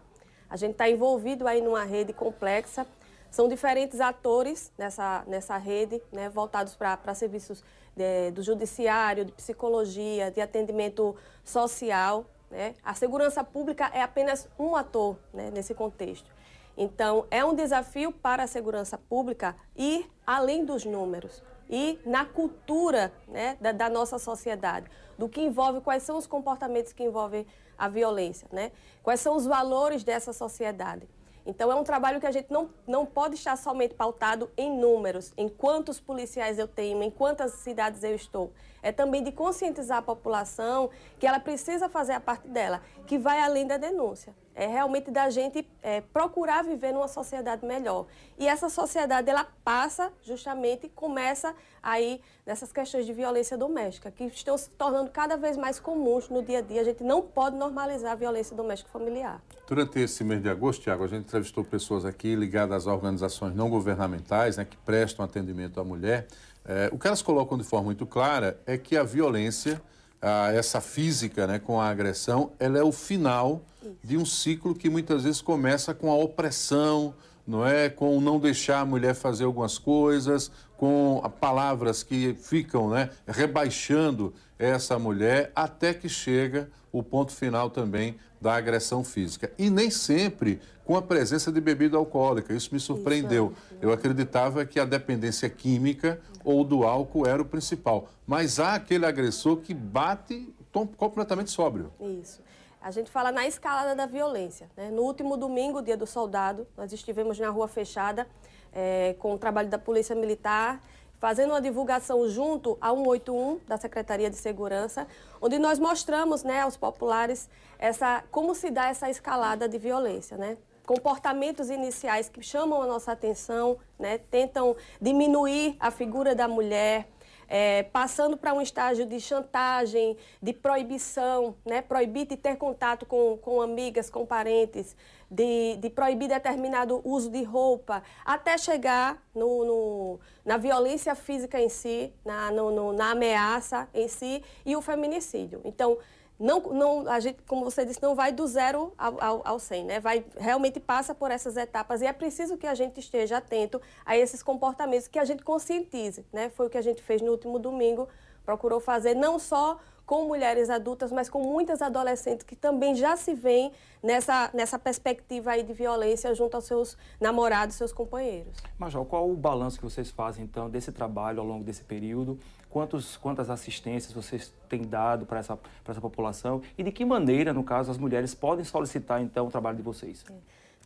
A gente está envolvido aí numa rede complexa são diferentes atores nessa, nessa rede, né, voltados para serviços de, do judiciário, de psicologia, de atendimento social. Né? A segurança pública é apenas um ator né, nesse contexto. Então, é um desafio para a segurança pública ir além dos números, e na cultura né, da, da, nossa sociedade, do que envolve, quais são os comportamentos que envolvem a violência, né? quais são os valores dessa sociedade. Então, é um trabalho que a gente não, não pode estar somente pautado em números, em quantos policiais eu tenho, em quantas cidades eu estou. É também de conscientizar a população que ela precisa fazer a parte dela, que vai além da denúncia é realmente da gente é, procurar viver numa sociedade melhor. E essa sociedade, ela passa justamente, começa aí nessas questões de violência doméstica, que estão se tornando cada vez mais comuns no dia a dia. A gente não pode normalizar a violência doméstica familiar. Durante esse mês de agosto, Tiago, a gente entrevistou pessoas aqui ligadas a organizações não governamentais, né, que prestam atendimento à mulher. É, o que elas colocam de forma muito clara é que a violência a essa física né, com a agressão, ela é o final Isso. de um ciclo que muitas vezes começa com a opressão, não é? Com não deixar a mulher fazer algumas coisas, com palavras que ficam, né, rebaixando essa mulher até que chega o ponto final também da agressão física. E nem sempre com a presença de bebida alcoólica. Isso me surpreendeu. É. Eu acreditava que a dependência química ou do álcool era o principal. Mas há aquele agressor que bate completamente sóbrio. Isso. A gente fala na escalada da violência. Né? No último domingo, dia do soldado, nós estivemos na rua fechada é, com o trabalho da Polícia Militar fazendo uma divulgação junto a 181 da Secretaria de Segurança, onde nós mostramos né, aos populares essa, como se dá essa escalada de violência. Né? comportamentos iniciais que chamam a nossa atenção, né? tentam diminuir a figura da mulher, é, passando para um estágio de chantagem, de proibição, né? proibir de ter contato com, com amigas, com parentes, de, de proibir determinado uso de roupa, até chegar no, no na violência física em si, na, no, no, na ameaça em si e o feminicídio. Então, não, não, a gente, como você disse, não vai do zero ao, ao, ao 100, né? Vai, realmente passa por essas etapas e é preciso que a gente esteja atento a esses comportamentos, que a gente conscientize, né? Foi o que a gente fez no último domingo, procurou fazer não só com mulheres adultas, mas com muitas adolescentes que também já se veem nessa, nessa perspectiva aí de violência junto aos seus namorados, seus companheiros. Major, qual o balanço que vocês fazem, então, desse trabalho ao longo desse período? quantos, quantas assistências vocês têm dado para essa, essa população e de que maneira, no caso, as mulheres podem solicitar, então, o trabalho de vocês? É.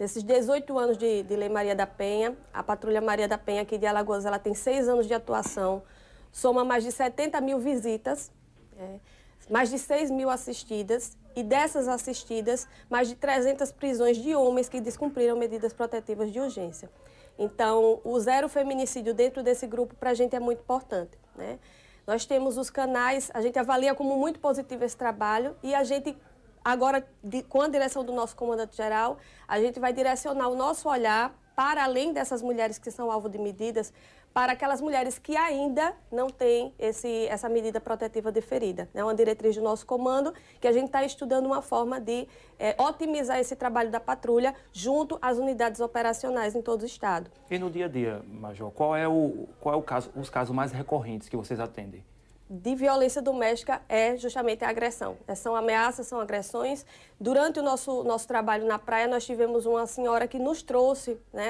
Nesses 18 anos de, de Lei Maria da Penha, a Patrulha Maria da Penha aqui de Alagoas, ela tem seis anos de atuação, soma mais de 70 mil visitas, é, mais de 6 mil assistidas e dessas assistidas, mais de 300 prisões de homens que descumpriram medidas protetivas de urgência. Então, o zero feminicídio dentro desse grupo para a gente é muito importante. Né? Nós temos os canais, a gente avalia como muito positivo esse trabalho e a gente agora, de, com a direção do nosso comandante-geral, a gente vai direcionar o nosso olhar para além dessas mulheres que são alvo de medidas, para aquelas mulheres que ainda não têm esse, essa medida protetiva deferida. É uma diretriz do nosso comando que a gente está estudando uma forma de é, otimizar esse trabalho da patrulha junto às unidades operacionais em todo o estado. E no dia a dia, Major, qual é o, qual é o caso, os casos mais recorrentes que vocês atendem? de violência doméstica é justamente a agressão. É, são ameaças, são agressões. Durante o nosso, nosso trabalho na praia, nós tivemos uma senhora que nos trouxe, né,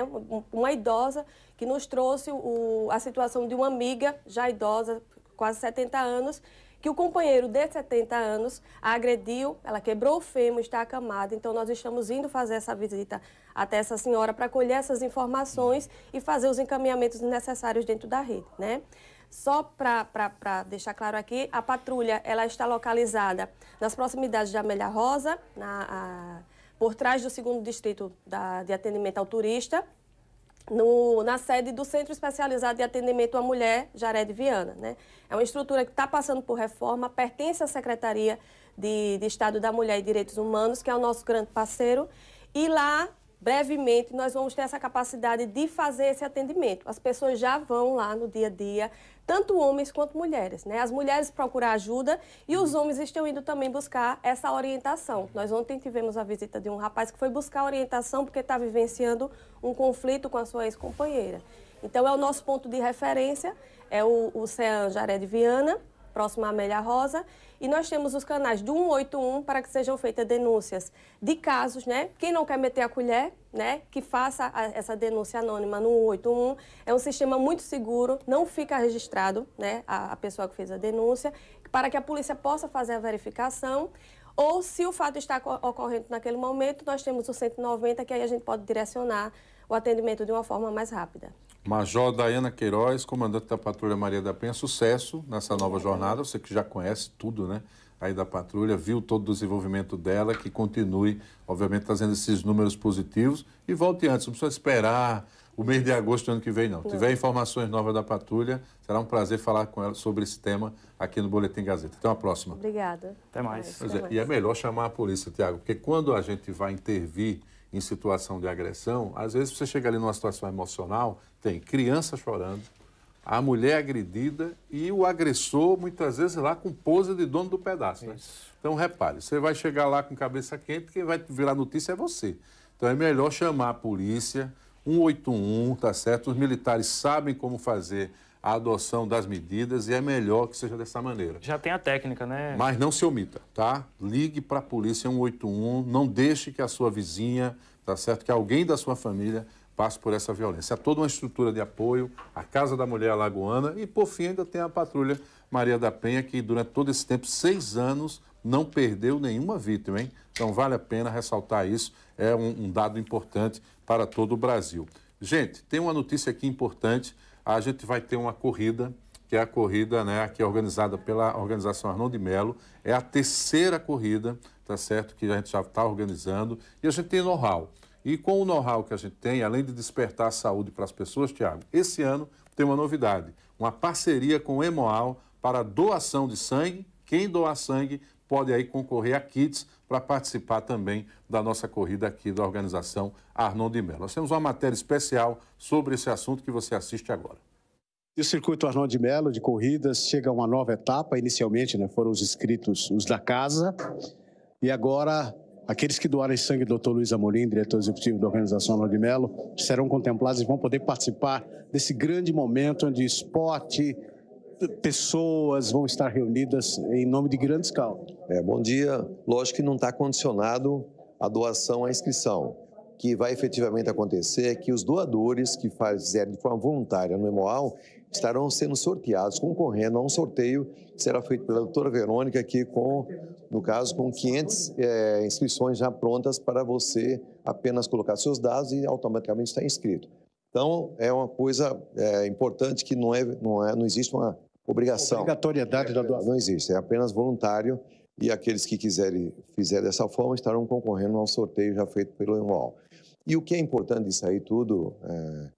uma idosa, que nos trouxe o, a situação de uma amiga já idosa, quase 70 anos, que o companheiro de 70 anos a agrediu, ela quebrou o fêmur, está acamada. Então, nós estamos indo fazer essa visita até essa senhora para colher essas informações e fazer os encaminhamentos necessários dentro da rede, né? Só para deixar claro aqui, a patrulha ela está localizada nas proximidades de Amélia Rosa, na, a, por trás do segundo distrito da, de atendimento ao turista, no, na sede do Centro Especializado de Atendimento à Mulher, Jaré de Viana. Né? É uma estrutura que está passando por reforma, pertence à Secretaria de, de, Estado da Mulher e Direitos Humanos, que é o nosso grande parceiro, e lá, brevemente, nós vamos ter essa capacidade de fazer esse atendimento. As pessoas já vão lá no dia a dia, tanto homens quanto mulheres. Né? As mulheres procurar ajuda e os uhum. homens estão indo também buscar essa orientação. Nós ontem tivemos a visita de um rapaz que foi buscar orientação porque está vivenciando um conflito com a sua ex-companheira. Então, é o nosso ponto de referência, é o, o CEAN Jaré de Viana, próximo à Amélia Rosa, e nós temos os canais do 181 para que sejam feitas denúncias de casos, né? Quem não quer meter a colher, né, que faça a, essa denúncia anônima no 181. É um sistema muito seguro, não fica registrado, né, a, a pessoa que fez a denúncia, para que a polícia possa fazer a verificação ou se o fato está ocorrendo naquele momento, nós temos o 190, que aí a gente pode direcionar o atendimento de uma forma mais rápida. Major Daiana Queiroz, comandante da Patrulha Maria da Penha, sucesso nessa nova jornada. Você que já conhece tudo, né? Aí da patrulha, viu todo o desenvolvimento dela, que continue, obviamente, trazendo esses números positivos e volte antes. Não precisa esperar o mês de agosto do ano que vem, não. Se Tiver informações novas da patrulha, será um prazer falar com ela sobre esse tema aqui no Boletim Gazeta. Até uma próxima. Obrigada. Até mais. Até é, mais. e é melhor chamar a polícia, Tiago, porque quando a gente vai intervir em situação de agressão, às vezes você chega ali numa situação emocional tem criança chorando, a mulher agredida e o agressor, muitas vezes, lá com pose de dono do pedaço. Né? Então, repare, você vai chegar lá com cabeça quente, quem vai virar notícia é você. Então, é melhor chamar a polícia, 181, tá certo? Os militares sabem como fazer a adoção das medidas e é melhor que seja dessa maneira. Já tem a técnica, né? Mas não se omita, tá? Ligue para a polícia 181, não deixe que a sua vizinha, tá certo? Que alguém da sua família passo por essa violência. Há toda uma estrutura de apoio, a Casa da Mulher Alagoana e, por fim, ainda tem a Patrulha Maria da Penha, que durante todo esse tempo, seis anos, não perdeu nenhuma vítima, hein? Então vale a pena ressaltar isso, é um, um dado importante para todo o Brasil. Gente, tem uma notícia aqui importante, a gente vai ter uma corrida, que é a corrida, né, que é organizada pela organização Arnaldo de Melo, é a terceira corrida, tá certo, que a gente já está organizando, e a gente tem know-how. E com o know-how que a gente tem, além de despertar a saúde para as pessoas, Tiago, esse ano tem uma novidade: uma parceria com o Hemoal para doação de sangue. Quem doar sangue pode aí concorrer a kits para participar também da nossa corrida aqui da organização Arnon de Mello. Nós temos uma matéria especial sobre esse assunto que você assiste agora. E o circuito Arnon de Mello de corridas chega a uma nova etapa. Inicialmente, né, foram os inscritos os da casa e agora Aqueles que doaram sangue do Dr. Luiz Amorim, diretor executivo da organização Lauro Melo, serão contemplados e vão poder participar desse grande momento onde esporte, pessoas vão estar reunidas em nome de grandes causas. É, bom dia. Lógico que não está condicionado a doação à inscrição. O que vai efetivamente acontecer é que os doadores que fizeram de forma voluntária no Emoal, estarão sendo sorteados, concorrendo a um sorteio que será feito pela doutora Verônica aqui com, no caso, com 500 é, inscrições já prontas para você apenas colocar seus dados e automaticamente está inscrito. Então, é uma coisa é, importante que não, é, não, é, não existe uma obrigação. Obrigatoriedade da doação. Não existe, é apenas voluntário e aqueles que quiserem fizer dessa forma estarão concorrendo a um sorteio já feito pelo Enol. E o que é importante disso aí tudo, é,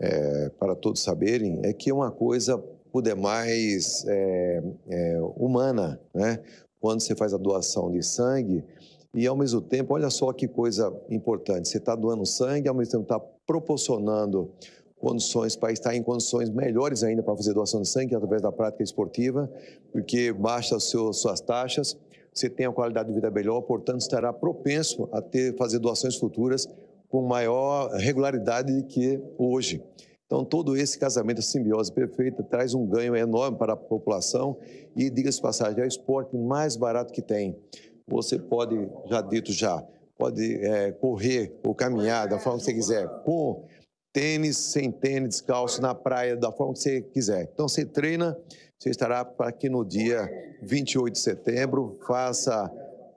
é, para todos saberem, é que é uma coisa, por demais, é, é, humana, né? Quando você faz a doação de sangue e, ao mesmo tempo, olha só que coisa importante, você está doando sangue, ao mesmo tempo está proporcionando condições para estar em condições melhores ainda para fazer doação de sangue através da prática esportiva, porque baixa as suas taxas, você tem a qualidade de vida melhor, portanto estará propenso a ter fazer doações futuras com maior regularidade do que hoje. Então, todo esse casamento, simbiose perfeita, traz um ganho enorme para a população e, diga-se passagem, é o esporte mais barato que tem. Você pode, já dito já, pode é, correr ou caminhar da forma que você quiser, com tênis, sem tênis, descalço, na praia, da forma que você quiser. Então, você treina, você estará para que no dia 28 de setembro faça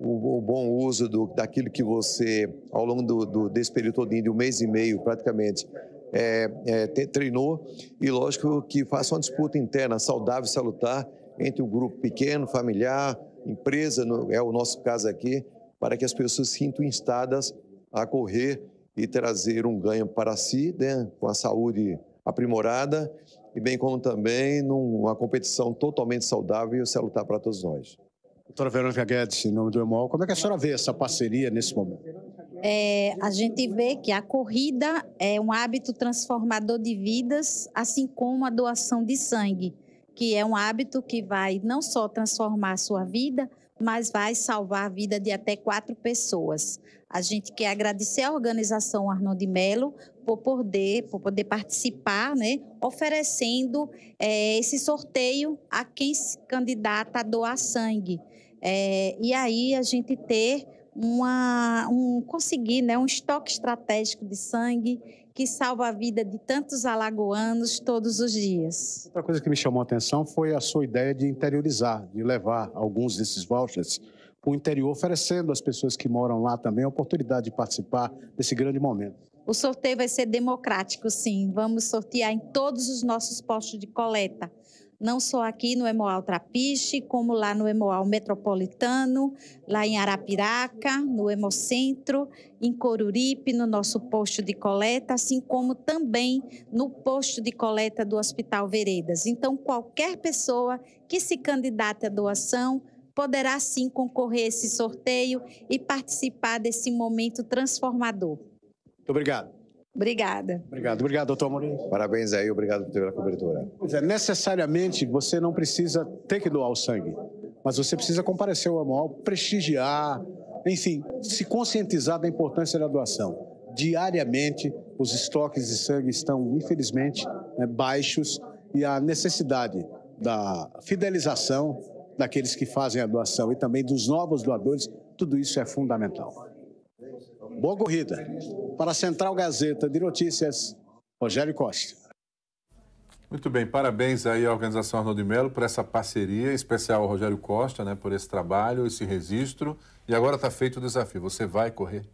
o, o, bom uso do, daquilo que você, ao longo do, do, desse período todo, de um mês e meio praticamente, é, é, te, treinou. E lógico que faça uma disputa interna saudável, salutar, entre o um grupo pequeno, familiar, empresa, no, é o nosso caso aqui, para que as pessoas se sintam instadas a correr e trazer um ganho para si, né, com a saúde aprimorada, e bem como também numa competição totalmente saudável e salutar para todos nós. Doutora Verônica Guedes, em nome do EMOL, como é que a senhora vê essa parceria nesse momento? É, a gente vê que a corrida é um hábito transformador de vidas, assim como a doação de sangue, que é um hábito que vai não só transformar a sua vida, mas vai salvar a vida de até quatro pessoas. A gente quer agradecer à organização Arnold de Melo por poder, por poder participar, né, oferecendo é, esse sorteio a quem se candidata a doar sangue. É, e aí a gente ter uma, um, conseguir né, um estoque estratégico de sangue que salva a vida de tantos alagoanos todos os dias. Outra coisa que me chamou a atenção foi a sua ideia de interiorizar, de levar alguns desses vouchers para o interior, oferecendo às pessoas que moram lá também a oportunidade de participar desse grande momento. O sorteio vai ser democrático, sim. Vamos sortear em todos os nossos postos de coleta não só aqui no Emoal Trapiche, como lá no Emoal Metropolitano, lá em Arapiraca, no Hemocentro, em Coruripe, no nosso posto de coleta, assim como também no posto de coleta do Hospital Veredas. Então, qualquer pessoa que se candidate à doação poderá sim concorrer a esse sorteio e participar desse momento transformador. Muito obrigado. Obrigada. Obrigado, obrigado, doutor Amorim. Parabéns aí, obrigado pela cobertura. Pois é, necessariamente você não precisa ter que doar o sangue, mas você precisa comparecer ao anual, prestigiar, enfim, se conscientizar da importância da doação. Diariamente, os estoques de sangue estão, infelizmente, né, baixos e a necessidade da fidelização daqueles que fazem a doação e também dos novos doadores, tudo isso é fundamental. Boa corrida. Para a Central Gazeta de Notícias, Rogério Costa. Muito bem, parabéns aí à organização Arnaldo Melo por essa parceria, em especial ao Rogério Costa, né, por esse trabalho, esse registro. E agora está feito o desafio. Você vai correr?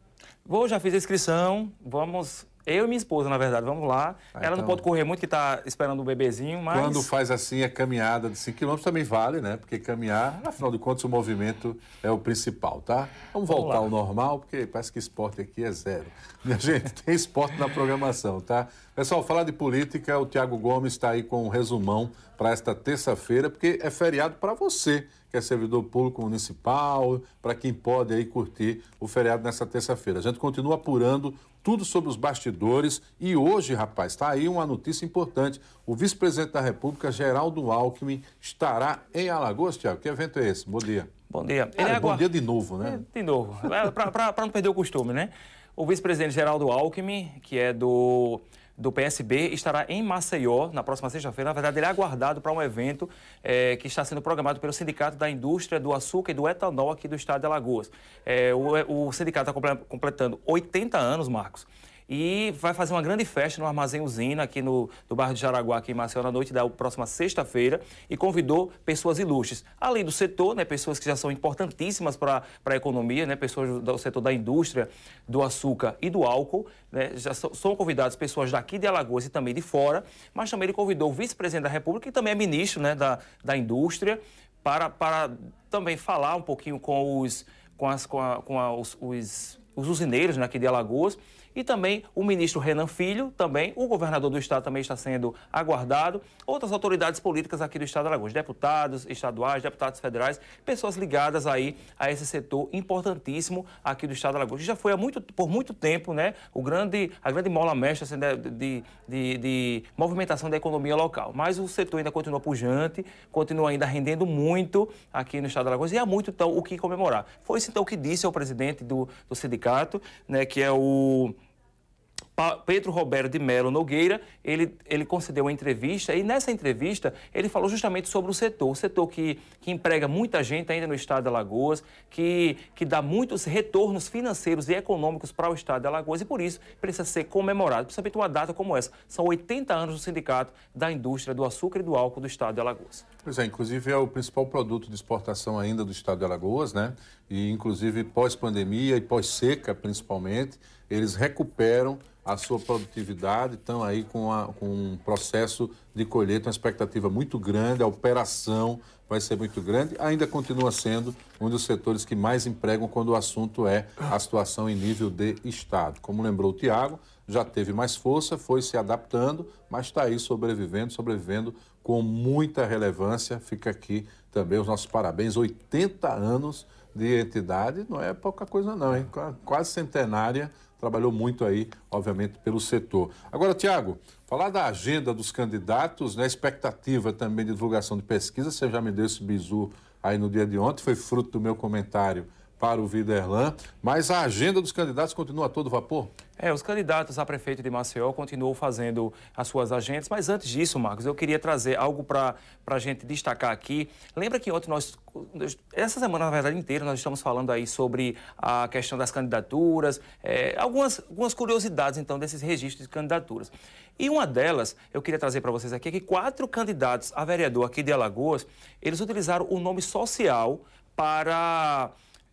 Vou, já fiz a inscrição. Vamos eu e minha esposa, na verdade, vamos lá. Ah, ela então... não pode correr muito, que está esperando o um bebezinho, mas... Quando faz assim a caminhada de 5 km também vale, né? Porque caminhar, afinal de contas, o movimento é o principal, tá? Vamos, vamos voltar lá. ao normal, porque parece que esporte aqui é zero. Minha gente, tem esporte na programação, tá? Pessoal, falar de política, o Tiago Gomes está aí com um resumão para esta terça-feira, porque é feriado para você que é servidor público municipal, para quem pode aí curtir o feriado nessa terça-feira. A gente continua apurando tudo sobre os bastidores e hoje, rapaz, está aí uma notícia importante. O vice-presidente da República, Geraldo Alckmin, estará em Alagoas, Tiago. Que evento é esse? Bom dia. Bom dia. É, Ele é bom agora... dia de novo, né? É, de novo. É, para não perder o costume, né? O vice-presidente Geraldo Alckmin, que é do do PSB estará em Maceió na próxima sexta-feira. Na verdade, ele é aguardado para um evento é, que está sendo programado pelo Sindicato da Indústria do Açúcar e do Etanol aqui do estado de Alagoas. É, o, é, o sindicato está completando 80 anos, Marcos. E vai fazer uma grande festa no Armazém Usina, aqui no do bairro de Jaraguá, aqui em Maceió, na noite da próxima sexta-feira, e convidou pessoas ilustres. Além do setor, né, pessoas que já são importantíssimas para a economia, né, pessoas do setor da indústria, do açúcar e do álcool, né, já são, são convidadas pessoas daqui de Alagoas e também de fora, mas também ele convidou o vice-presidente da República, que também é ministro né, da, da indústria, para, para também falar um pouquinho com os, com as, com, a, com a, os, os, os usineiros né, aqui de Alagoas e também o ministro Renan Filho, também o governador do estado também está sendo aguardado, outras autoridades políticas aqui do estado de Alagoas, deputados estaduais, deputados federais, pessoas ligadas aí a esse setor importantíssimo aqui do estado de Alagoas, que já foi há muito, por muito tempo, né, o grande, a grande mola mestra assim, né, de, de, de, de movimentação da economia local, mas o setor ainda continua pujante, continua ainda rendendo muito aqui no estado de Alagoas e há muito então o que comemorar. Foi isso então que disse ao presidente do, do sindicato, né, que é o Pedro Roberto de Melo Nogueira, ele, ele concedeu uma entrevista e nessa entrevista ele falou justamente sobre o setor, o setor que, que emprega muita gente ainda no estado de Alagoas, que, que dá muitos retornos financeiros e econômicos para o estado de Alagoas e por isso precisa ser comemorado, principalmente uma data como essa. São 80 anos do Sindicato da Indústria do Açúcar e do Álcool do estado de Alagoas. Pois é, inclusive é o principal produto de exportação ainda do estado de Alagoas, né? E inclusive pós-pandemia e pós-seca principalmente, eles recuperam a sua produtividade, estão aí com, a, com um processo de colheita, uma expectativa muito grande, a operação vai ser muito grande, ainda continua sendo um dos setores que mais empregam quando o assunto é a situação em nível de Estado. Como lembrou o Tiago, já teve mais força, foi se adaptando, mas está aí sobrevivendo, sobrevivendo com muita relevância. Fica aqui também os nossos parabéns, 80 anos de entidade, não é pouca coisa não, hein? quase centenária trabalhou muito aí, obviamente, pelo setor. Agora, Tiago, falar da agenda dos candidatos, né, expectativa também de divulgação de pesquisa, você já me deu esse bizu aí no dia de ontem, foi fruto do meu comentário para o Viderlan, mas a agenda dos candidatos continua a todo vapor? É, os candidatos a prefeito de Maceió continuam fazendo as suas agendas, mas antes disso, Marcos, eu queria trazer algo para a gente destacar aqui. Lembra que ontem nós, essa semana, na verdade, inteira, nós estamos falando aí sobre a questão das candidaturas, é, algumas, algumas curiosidades, então, desses registros de candidaturas. E uma delas, eu queria trazer para vocês aqui, é que quatro candidatos a vereador aqui de Alagoas, eles utilizaram o nome social para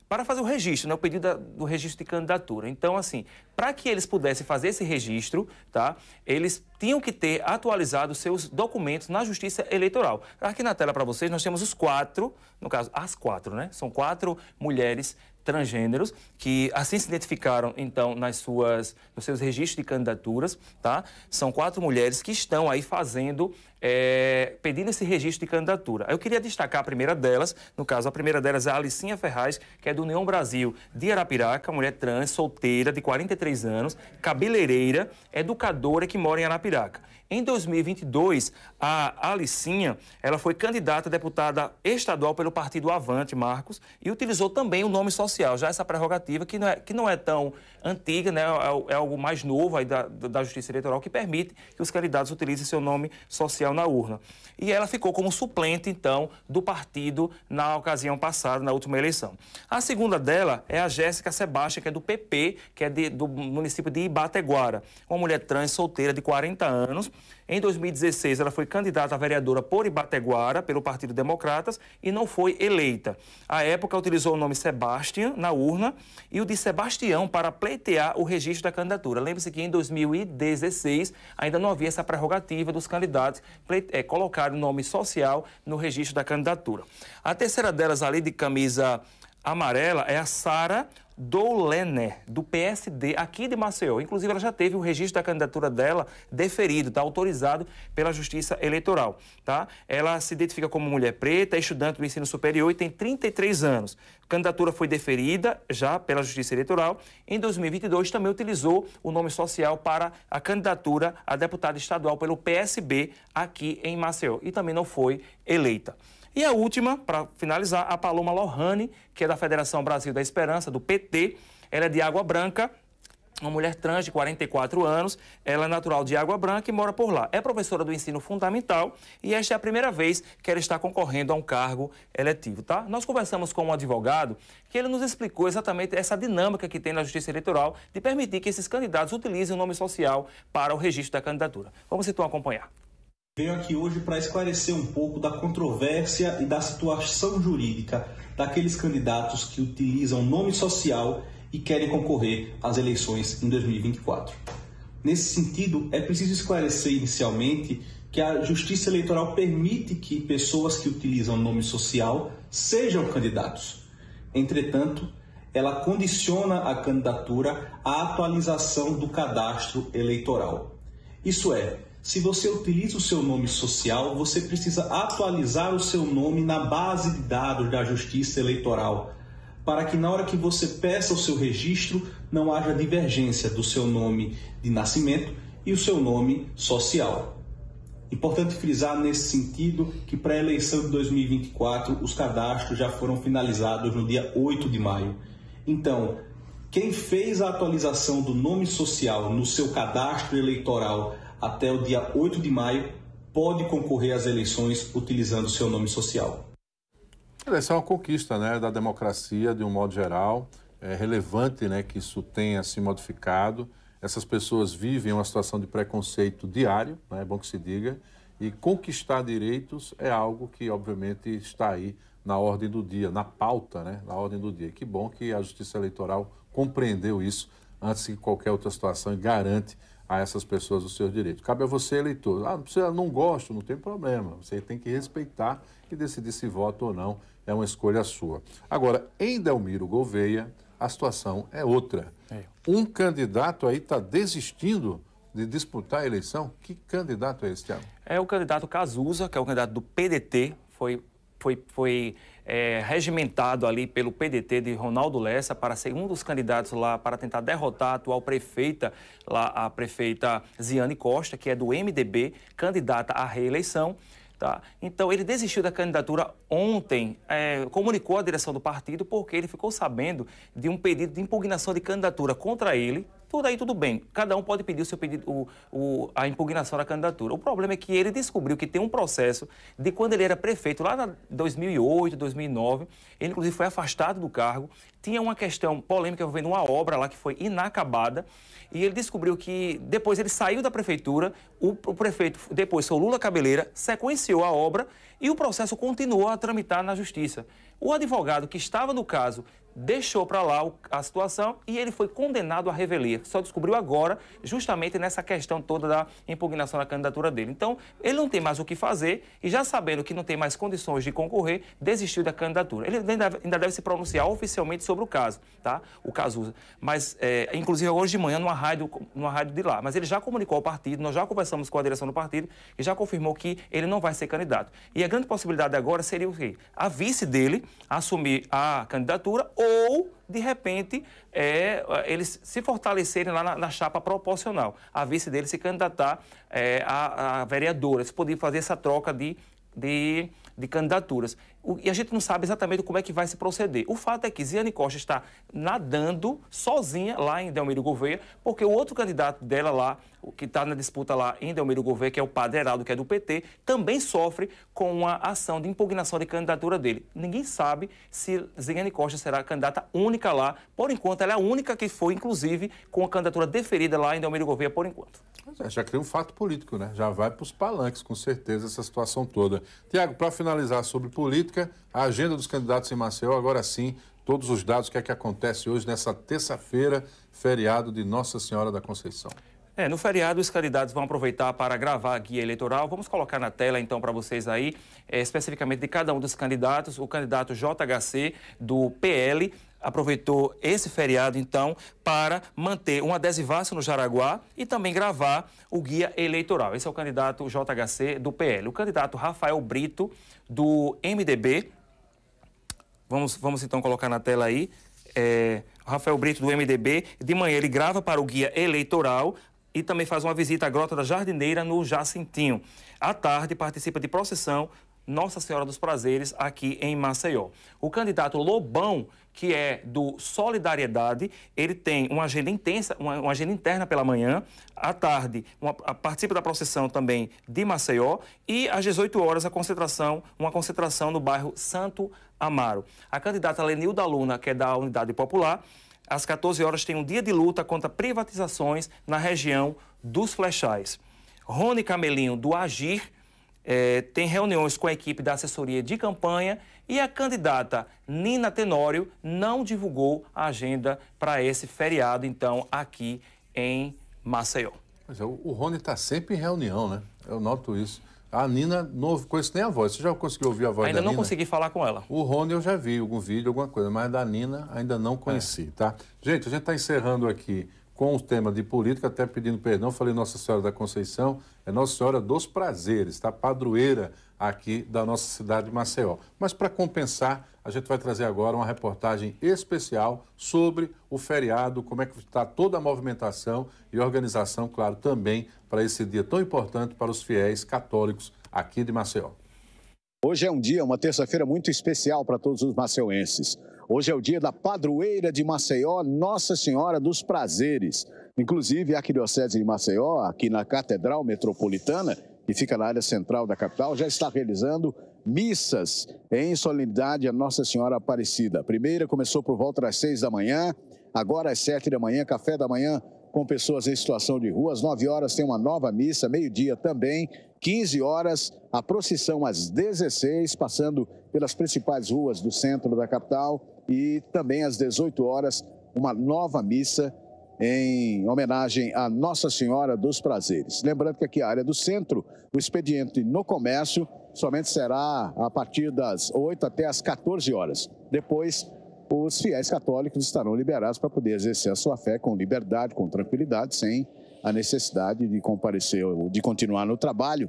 para fazer o registro, né, o pedido da, do registro de candidatura. Então, assim, para que eles pudessem fazer esse registro, tá, eles tinham que ter atualizado seus documentos na Justiça Eleitoral. Aqui na tela para vocês nós temos os quatro, no caso, as quatro, né? São quatro mulheres transgêneros que assim se identificaram então nas suas nos seus registros de candidaturas, tá? São quatro mulheres que estão aí fazendo é, pedindo esse registro de candidatura. Eu queria destacar a primeira delas, no caso, a primeira delas é a Alicinha Ferraz, que é do União Brasil de Arapiraca, mulher trans, solteira, de 43 anos, cabeleireira, educadora que mora em Arapiraca. Em 2022, a Alicinha, ela foi candidata a deputada estadual pelo partido Avante, Marcos, e utilizou também o nome social, já essa prerrogativa que não é, que não é tão antiga, né? é, é algo mais novo aí da, da Justiça Eleitoral, que permite que os candidatos utilizem seu nome social na urna. E ela ficou como suplente, então, do partido na ocasião passada, na última eleição. A segunda dela é a Jéssica Sebastião, que é do PP, que é de, do município de Ibateguara. Uma mulher trans solteira de 40 anos, em 2016, ela foi candidata a vereadora por Ibateguara, pelo Partido Democratas, e não foi eleita. À época, utilizou o nome Sebastian na urna e o de Sebastião para pleitear o registro da candidatura. Lembre-se que em 2016 ainda não havia essa prerrogativa dos candidatos é, colocar o nome social no registro da candidatura. A terceira delas, ali de camisa amarela é a Sara Dolener, do PSD, aqui de Maceió. Inclusive, ela já teve o registro da candidatura dela deferido, está autorizado pela Justiça Eleitoral. Tá? Ela se identifica como mulher preta, é estudante do ensino superior e tem 33 anos. A candidatura foi deferida já pela Justiça Eleitoral. Em 2022, também utilizou o nome social para a candidatura a deputada estadual pelo PSB aqui em Maceió e também não foi eleita. E a última, para finalizar, a Paloma Lohane, que é da Federação Brasil da Esperança, do PT. Ela é de Água Branca, uma mulher trans de 44 anos, ela é natural de Água Branca e mora por lá. É professora do ensino fundamental e esta é a primeira vez que ela está concorrendo a um cargo eletivo, tá? Nós conversamos com um advogado que ele nos explicou exatamente essa dinâmica que tem na Justiça Eleitoral de permitir que esses candidatos utilizem o nome social para o registro da candidatura. Vamos então acompanhar. Venho aqui hoje para esclarecer um pouco da controvérsia e da situação jurídica daqueles candidatos que utilizam nome social e querem concorrer às eleições em 2024. Nesse sentido, é preciso esclarecer inicialmente que a Justiça Eleitoral permite que pessoas que utilizam nome social sejam candidatos. Entretanto, ela condiciona a candidatura à atualização do cadastro eleitoral. Isso é, se você utiliza o seu nome social, você precisa atualizar o seu nome na base de dados da Justiça Eleitoral, para que na hora que você peça o seu registro, não haja divergência do seu nome de nascimento e o seu nome social. Importante frisar nesse sentido que para a eleição de 2024 os cadastros já foram finalizados no dia 8 de maio. Então, quem fez a atualização do nome social no seu cadastro eleitoral até o dia 8 de maio, pode concorrer às eleições utilizando seu nome social. Essa é uma conquista né, da democracia de um modo geral. É relevante né, que isso tenha se modificado. Essas pessoas vivem uma situação de preconceito diário, né, é bom que se diga, e conquistar direitos é algo que, obviamente, está aí na ordem do dia, na pauta, né, na ordem do dia. Que bom que a Justiça Eleitoral compreendeu isso antes de qualquer outra situação e garante a essas pessoas os seus direitos. Cabe a você, eleitor. Ah, você não gosto, não tem problema. Você tem que respeitar e decidir se vota ou não. É uma escolha sua. Agora, em Delmiro Gouveia, a situação é outra. É. Um candidato aí está desistindo de disputar a eleição. Que candidato é esse, Tiago? É o candidato Cazuza, que é o candidato do PDT. Foi, foi, foi é, regimentado ali pelo PDT de Ronaldo Lessa para ser um dos candidatos lá para tentar derrotar a atual prefeita, lá, a prefeita Ziane Costa, que é do MDB, candidata à reeleição. Tá? Então, ele desistiu da candidatura ontem, é, comunicou à direção do partido porque ele ficou sabendo de um pedido de impugnação de candidatura contra ele tudo aí, tudo bem. Cada um pode pedir o seu pedido, o, o, a impugnação da candidatura. O problema é que ele descobriu que tem um processo de quando ele era prefeito, lá em 2008, 2009, ele inclusive foi afastado do cargo, tinha uma questão polêmica envolvendo uma obra lá que foi inacabada, e ele descobriu que depois ele saiu da prefeitura, o, o prefeito, depois seu Lula Cabeleira, sequenciou a obra e o processo continuou a tramitar na justiça. O advogado que estava no caso deixou para lá a situação e ele foi condenado a revelia. Só descobriu agora, justamente nessa questão toda da impugnação da candidatura dele. Então, ele não tem mais o que fazer e já sabendo que não tem mais condições de concorrer, desistiu da candidatura. Ele ainda, ainda deve se pronunciar oficialmente sobre o caso, tá? O caso Mas, é, inclusive, hoje de manhã, numa rádio, numa rádio de lá. Mas ele já comunicou ao partido, nós já conversamos com a direção do partido e já confirmou que ele não vai ser candidato. E a grande possibilidade agora seria o quê? A vice dele assumir a candidatura ou ou, de repente, é, eles se fortalecerem lá na, na, chapa proporcional. A vice dele se candidatar é, a, a vereadora, se poder fazer essa troca de, de, de candidaturas e a gente não sabe exatamente como é que vai se proceder. O fato é que Ziane Costa está nadando sozinha lá em Delmiro Gouveia, porque o outro candidato dela lá, que está na disputa lá em Delmiro Gouveia, que é o Padre Heraldo, que é do PT, também sofre com uma ação de impugnação de candidatura dele. Ninguém sabe se Ziane Costa será a candidata única lá. Por enquanto, ela é a única que foi, inclusive, com a candidatura deferida lá em Delmiro Gouveia, por enquanto. É, já cria um fato político, né? Já vai para os palanques, com certeza, essa situação toda. Tiago, para finalizar sobre política, política, a agenda dos candidatos em Maceió, agora sim, todos os dados, o que é que acontece hoje nessa terça-feira, feriado de Nossa Senhora da Conceição. É, no feriado, os candidatos vão aproveitar para gravar a guia eleitoral. Vamos colocar na tela, então, para vocês aí, é, especificamente de cada um dos candidatos. O candidato JHC, do PL, aproveitou esse feriado, então, para manter um adesivaço no Jaraguá e também gravar o guia eleitoral. Esse é o candidato JHC do PL. O candidato Rafael Brito, do MDB. Vamos, vamos então colocar na tela aí. É, Rafael Brito, do MDB. De manhã ele grava para o guia eleitoral e também faz uma visita à Grota da Jardineira, no Jacintinho. À tarde, participa de procissão nossa Senhora dos Prazeres aqui em Maceió. O candidato Lobão que é do Solidariedade. Ele tem uma agenda intensa, uma, uma agenda interna pela manhã, à tarde uma, participa da procissão também de Maceió e às 18 horas a concentração, uma concentração no bairro Santo Amaro. A candidata Lenilda Luna, que é da Unidade Popular, às 14 horas tem um dia de luta contra privatizações na região dos Flechais. Rony Camelinho, do Agir, eh, tem reuniões com a equipe da assessoria de campanha e a candidata Nina Tenório não divulgou a agenda para esse feriado, então, aqui em Maceió. Mas é, o Rony está sempre em reunião, né? Eu noto isso. A Nina, não conheço nem a voz. Você já conseguiu ouvir a voz ainda da Nina? Ainda não consegui falar com ela. O Rony eu já vi, algum vídeo, alguma coisa, mas da Nina ainda não conheci, é. tá? Gente, a gente está encerrando aqui com o tema de política, até pedindo perdão, falei Nossa Senhora da Conceição, é Nossa Senhora dos Prazeres, tá? Padroeira aqui da nossa cidade de Maceió. Mas para compensar, a gente vai trazer agora uma reportagem especial sobre o feriado, como é que está toda a movimentação e organização, claro, também para esse dia tão importante para os fiéis católicos aqui de Maceió. Hoje é um dia, uma terça-feira muito especial para todos os maceuenses. Hoje é o dia da padroeira de Maceió, Nossa Senhora dos Prazeres. Inclusive, a Arquidiocese de Maceió, aqui na Catedral Metropolitana, que fica na área central da capital, já está realizando missas em solenidade a Nossa Senhora Aparecida. A primeira começou por volta das seis da manhã, agora às sete da manhã, café da manhã com pessoas em situação de rua. Às nove horas tem uma nova missa, meio-dia também. 15 horas, a procissão às 16, passando pelas principais ruas do centro da capital. E também às 18 horas, uma nova missa em homenagem à Nossa Senhora dos Prazeres. Lembrando que aqui a área do centro, o expediente no comércio somente será a partir das 8 até as 14 horas. Depois, os fiéis católicos estarão liberados para poder exercer a sua fé com liberdade, com tranquilidade, sem a necessidade de comparecer ou de continuar no trabalho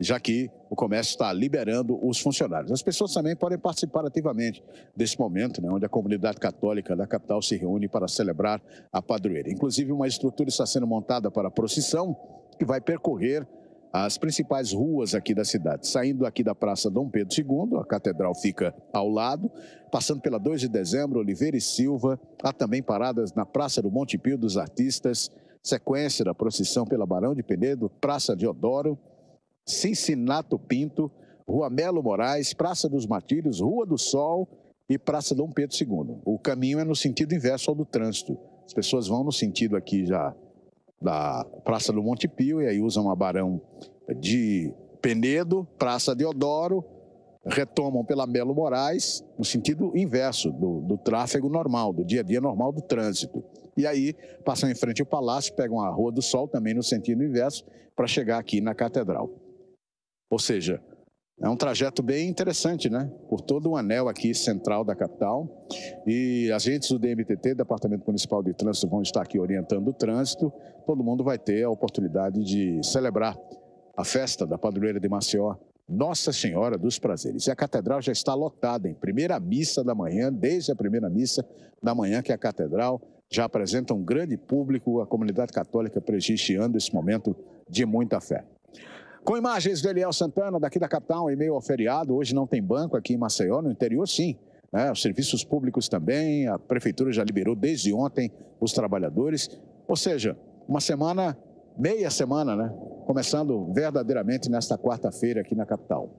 já que o comércio está liberando os funcionários. As pessoas também podem participar ativamente desse momento, né, onde a comunidade católica da capital se reúne para celebrar a padroeira. Inclusive, uma estrutura está sendo montada para a procissão, que vai percorrer as principais ruas aqui da cidade. Saindo aqui da Praça Dom Pedro II, a catedral fica ao lado, passando pela 2 de dezembro, Oliveira e Silva, há também paradas na Praça do Monte Pio dos Artistas, sequência da procissão pela Barão de Penedo, Praça Deodoro, Cincinato Pinto, Rua Melo Moraes, Praça dos Matilhos, Rua do Sol e Praça Dom Pedro II. O caminho é no sentido inverso ao do trânsito. As pessoas vão no sentido aqui já da Praça do Monte Pio e aí usam a Barão de Penedo, Praça Deodoro, retomam pela Melo Moraes, no sentido inverso do, do, tráfego normal, do dia a dia normal do trânsito. E aí passam em frente ao palácio, pegam a Rua do Sol também no sentido inverso para chegar aqui na Catedral. Ou seja, é um trajeto bem interessante, né? Por todo o um anel aqui central da capital. E agentes do DMTT, Departamento Municipal de Trânsito, vão estar aqui orientando o trânsito. Todo mundo vai ter a oportunidade de celebrar a festa da padroeira de Maceió, Nossa Senhora dos Prazeres. E a catedral já está lotada em primeira missa da manhã, desde a primeira missa da manhã, que a catedral já apresenta um grande público. A comunidade católica prestigiando esse momento de muita fé. Com imagens do Eliel Santana, daqui da capital, em meio ao feriado, hoje não tem banco aqui em Maceió, no interior sim. Né? Os serviços públicos também, a prefeitura já liberou desde ontem os trabalhadores. Ou seja, uma semana, meia semana, né? Começando verdadeiramente nesta quarta-feira aqui na capital.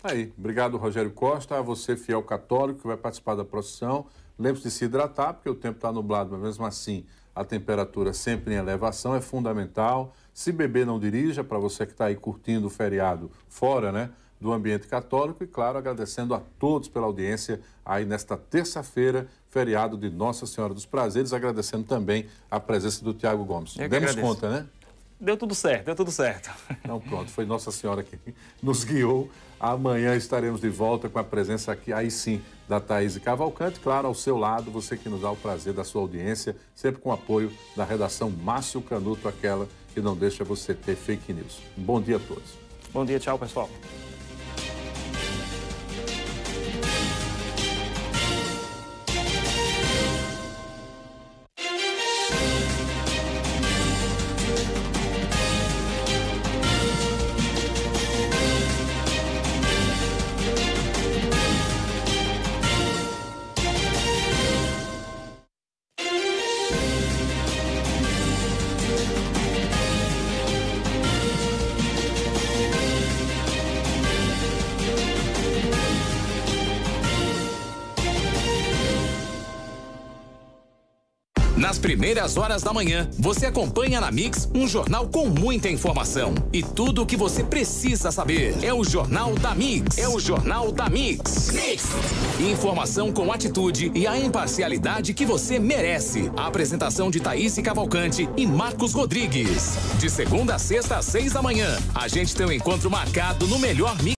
Tá aí. Obrigado, Rogério Costa. A você, fiel católico, que vai participar da procissão. Lembre-se de se hidratar, porque o tempo está nublado, mas mesmo assim a temperatura sempre em elevação é fundamental. Se beber, não dirija, para você que está aí curtindo o feriado fora, né? Do ambiente católico e, claro, agradecendo a todos pela audiência aí nesta terça-feira, feriado de Nossa Senhora dos Prazeres, agradecendo também a presença do Tiago Gomes. Demos agradeço. conta, né? deu tudo certo, deu tudo certo. Então pronto, foi Nossa Senhora que nos guiou. Amanhã estaremos de volta com a presença aqui, aí sim, da Thaís Cavalcante. Claro, ao seu lado, você que nos dá o prazer da sua audiência, sempre com o apoio da redação Márcio Canuto, aquela que não deixa você ter fake news. Um bom dia a todos. Bom dia, tchau, pessoal. primeiras horas da manhã, você acompanha na Mix um jornal com muita informação e tudo o que você precisa saber. É o Jornal da Mix. É o Jornal da Mix. Mix. Informação com atitude e a imparcialidade que você merece. A apresentação de Thaís Cavalcante e Marcos Rodrigues. De segunda a sexta às seis da manhã, a gente tem um encontro marcado no melhor Mix.